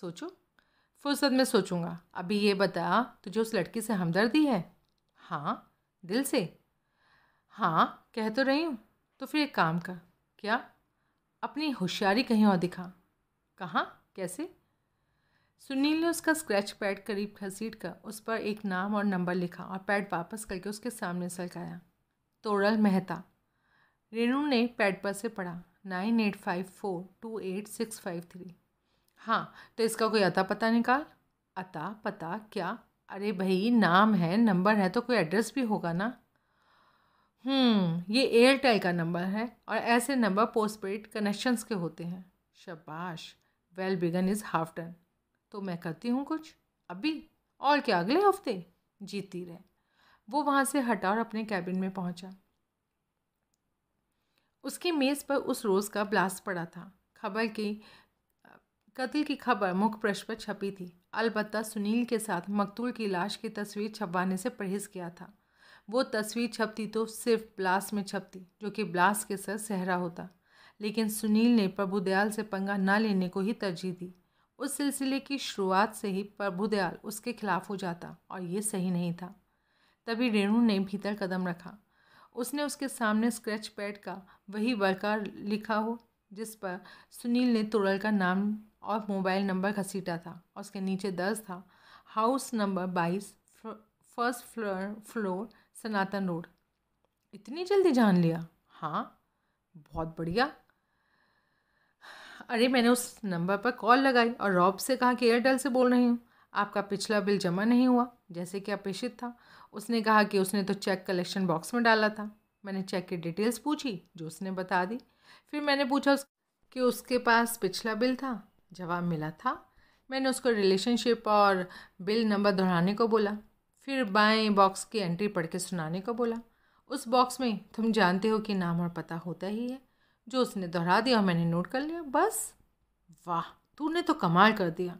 सोचो फुर्सत में सोचूंगा अभी ये बता तुझे उस लड़की से हमदर्दी है हाँ दिल से हाँ कह तो रही हूँ तो फिर एक काम कर क्या अपनी होशियारी कहीं और दिखा कहाँ कैसे सुनील ने उसका स्क्रैच पैड करीब घसीट कर उस पर एक नाम और नंबर लिखा और पैड वापस करके उसके सामने सलकाया तोड़ल मेहता रेणु ने पैड पर से पढ़ा nine eight five four two eight six five three हाँ तो इसका कोई अता पता निकाल अता पता क्या अरे भाई नाम है नंबर है तो कोई एड्रेस भी होगा ना हम्म ये एयरटेल का नंबर है और ऐसे नंबर पोस्टपेड कनेक्शंस के होते हैं शबाश well begun is half done तो मैं करती हूँ कुछ अभी और क्या अगले हफ्ते जीती रहे वो वहाँ से हटा और अपने कैबिन में पहुँचा उसकी मेज़ पर उस रोज़ का ब्लास्ट पड़ा था खबर की कत्ल की खबर मुखपृष्ठ पर छपी थी अलबत्ता सुनील के साथ मकतूल की लाश की तस्वीर छपवाने से परहेज किया था वो तस्वीर छपती तो सिर्फ ब्लास में छपती जो कि ब्लास के सर सहरा होता लेकिन सुनील ने प्रभुदयाल से पंगा ना लेने को ही तरजीह दी उस सिलसिले की शुरुआत से ही प्रभुदयाल उसके खिलाफ हो जाता और ये सही नहीं था तभी रेणु ने भीतर कदम रखा उसने उसके सामने स्क्रैच पैड का वही वर्कार लिखा हो जिस पर सुनील ने तुरल का नाम और मोबाइल नंबर घसीटा था उसके नीचे दर्ज था हाउस नंबर बाईस first floor floor Sanatan road इतनी जल्दी जान लिया हाँ बहुत बढ़िया अरे मैंने उस नंबर पर कॉल लगाई और रॉब से कहा कि एयरटेल से बोल रही हूँ आपका पिछला बिल जमा नहीं हुआ जैसे कि अपेक्षित था उसने कहा कि उसने तो चेक कलेक्शन बॉक्स में डाला था मैंने चेक की डिटेल्स पूछी जो उसने बता दी फिर मैंने पूछा उस कि उसके पास पिछला बिल था जवाब मिला था मैंने उसको रिलेशनशिप और बिल नंबर दोहराने को बोला फिर बाएं बॉक्स की एंट्री पढ़ के सुनाने को बोला उस बॉक्स में तुम जानते हो कि नाम और पता होता ही है जो उसने दोहरा दिया और मैंने नोट कर लिया बस वाह तूने तो कमाल कर दिया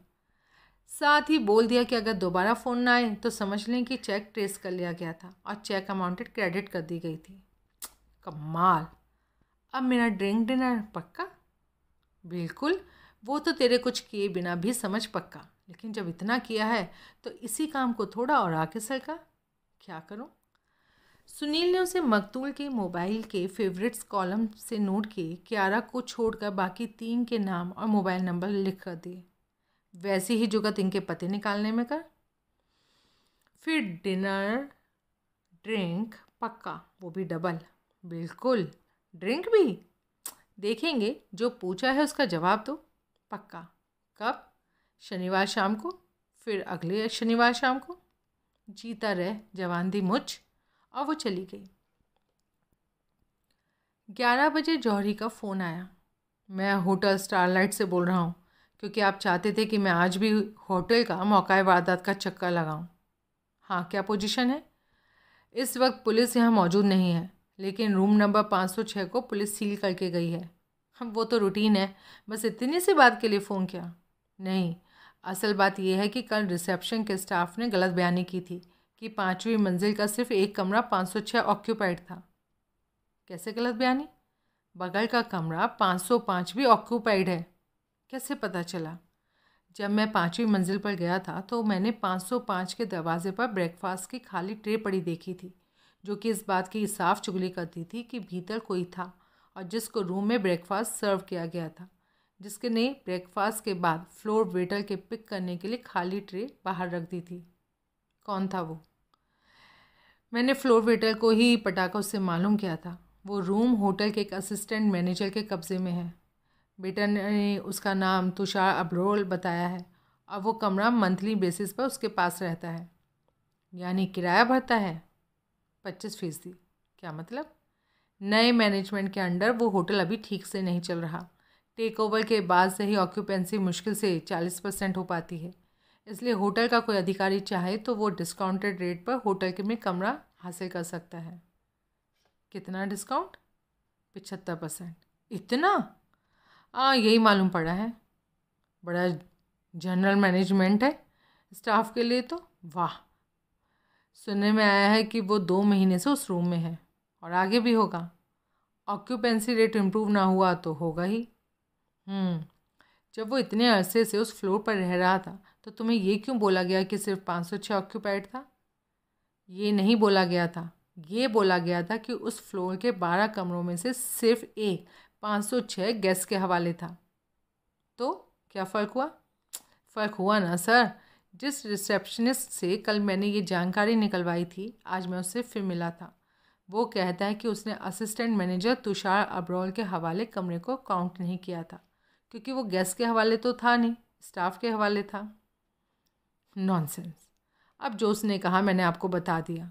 साथ ही बोल दिया कि अगर दोबारा फ़ोन ना आए तो समझ लें कि चेक ट्रेस कर लिया गया था और चेक अमाउंटेड क्रेडिट कर दी गई थी कमाल अब मेरा ड्रिंक डिनर पक्का बिल्कुल वो तो तेरे कुछ किए बिना भी समझ पक्का लेकिन जब इतना किया है तो इसी काम को थोड़ा और आगे सड़का क्या करूँ सुनील ने उसे मकतूल के मोबाइल के फेवरेट्स कॉलम से नोट किए क्यारा को छोड़कर बाकी तीन के नाम और मोबाइल नंबर लिख कर दिए वैसी ही जुगत इनके पते निकालने में कर फिर डिनर ड्रिंक पक्का वो भी डबल बिल्कुल ड्रिंक भी देखेंगे जो पूछा है उसका जवाब दो तो, पक्का कब शनिवार शाम को फिर अगले शनिवार शाम को जीता रह जवान दी मुझ और वो चली गई ग्यारह बजे जौहरी का फ़ोन आया मैं होटल स्टारलाइट से बोल रहा हूँ क्योंकि आप चाहते थे कि मैं आज भी होटल का मौका वारदात का चक्कर लगाऊं। हाँ क्या पोजीशन है इस वक्त पुलिस यहाँ मौजूद नहीं है लेकिन रूम नंबर 506 को पुलिस सील करके गई है हम हाँ, वो तो रूटीन है बस इतनी सी बात के लिए फ़ोन किया नहीं असल बात यह है कि कल रिसेप्शन के स्टाफ ने गलत बयानी की थी कि पाँचवीं मंजिल का सिर्फ एक कमरा पाँच सौ छः ऑक्यूपाइड था कैसे गलत बयानी बगल का कमरा पाँच सौ पाँच भी ऑक्यूपाइड है कैसे पता चला जब मैं पाँचवीं मंजिल पर गया था तो मैंने पाँच सौ पाँच के दरवाजे पर ब्रेकफास्ट की खाली ट्रे पड़ी देखी थी जो कि इस बात की साफ चुगली करती थी कि भीतर कोई था और जिसको रूम में ब्रेकफास्ट सर्व किया गया था जिसके ने ब्रेकफास्ट के बाद फ्लोर वेटर के पिक करने के लिए खाली ट्रे बाहर रख दी थी कौन था वो मैंने फ्लोर वेटर को ही पटाखा उससे मालूम किया था वो रूम होटल के एक असिस्टेंट मैनेजर के कब्ज़े में है बेटा ने उसका नाम तुषार अबरोल बताया है और वो कमरा मंथली बेसिस पर उसके पास रहता है यानी किराया भरता है पच्चीस फीसदी क्या मतलब नए मैनेजमेंट के अंडर वो होटल अभी ठीक से नहीं चल रहा टेक ओवर के बाद से ही ऑक्यूपेंसी मुश्किल से चालीस परसेंट हो पाती है इसलिए होटल का कोई अधिकारी चाहे तो वो डिस्काउंटेड रेट पर होटल के में कमरा हासिल कर सकता है कितना डिस्काउंट पिछहत्तर परसेंट इतना हाँ यही मालूम पड़ा है बड़ा जनरल मैनेजमेंट है स्टाफ के लिए तो वाह सुनने में आया है कि वो दो महीने से उस रूम में है और आगे भी होगा ऑक्यूपेंसी रेट इम्प्रूव ना हुआ तो होगा ही हम्म, जब वो इतने अरसे से उस फ्लोर पर रह रहा था तो तुम्हें ये क्यों बोला गया कि सिर्फ पाँच सौ छः ऑक्यूपाइड था ये नहीं बोला गया था ये बोला गया था कि उस फ्लोर के बारह कमरों में से सिर्फ एक पाँच सौ छः गेस्ट के हवाले था तो क्या फ़र्क हुआ फ़र्क हुआ ना सर जिस रिसेप्शनिस्ट से कल मैंने ये जानकारी निकलवाई थी आज मैं उससे फिर मिला था वो कहता है कि उसने असिस्टेंट मैनेजर तुषार अब्रौल के हवाले कमरे को काउंट नहीं किया था क्योंकि वो गेस्ट के हवाले तो था नहीं स्टाफ के हवाले था नॉनसेंस अब जोस ने कहा मैंने आपको बता दिया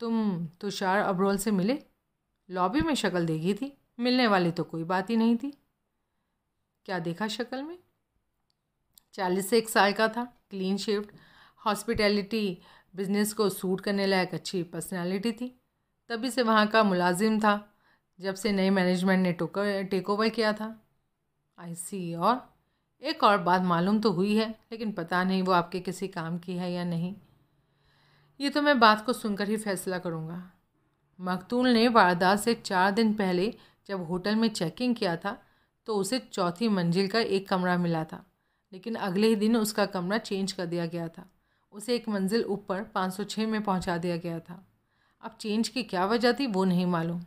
तुम तुषार अब्रोल से मिले लॉबी में शक्ल देखी थी मिलने वाली तो कोई बात ही नहीं थी क्या देखा शक्ल में चालीस से एक साल का था क्लीन शिफ्ट हॉस्पिटैलिटी बिजनेस को सूट करने लायक अच्छी पर्सनालिटी थी तभी से वहाँ का मुलाजिम था जब से नए मैनेजमेंट ने टोकर टेक ओवर किया था आई सी और एक और बात मालूम तो हुई है लेकिन पता नहीं वो आपके किसी काम की है या नहीं ये तो मैं बात को सुनकर ही फैसला करूँगा मकतूल ने वारदात से चार दिन पहले जब होटल में चेकिंग किया था तो उसे चौथी मंजिल का एक कमरा मिला था लेकिन अगले ही दिन उसका कमरा चेंज कर दिया गया था उसे एक मंजिल ऊपर 506 में पहुंचा दिया गया था अब चेंज की क्या वजह थी वो नहीं मालूम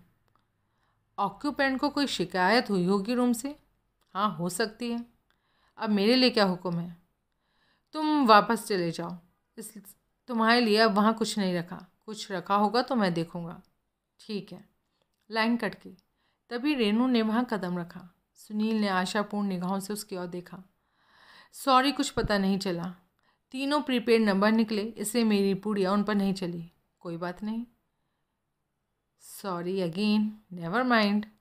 ऑक्यूपेंट को कोई शिकायत हुई होगी रूम से हाँ हो सकती है अब मेरे लिए क्या हुक्म है तुम वापस चले जाओ इस तुम्हारे लिए अब वहाँ कुछ नहीं रखा कुछ रखा होगा तो मैं देखूँगा ठीक है लाइन कट गई तभी रेनू ने वहाँ कदम रखा सुनील ने आशापूर्ण निगाहों से उसकी ओर देखा सॉरी कुछ पता नहीं चला तीनों प्रीपेड नंबर निकले इसलिए मेरी पूड़िया उन पर नहीं चली कोई बात नहीं सॉरी अगेन नेवर माइंड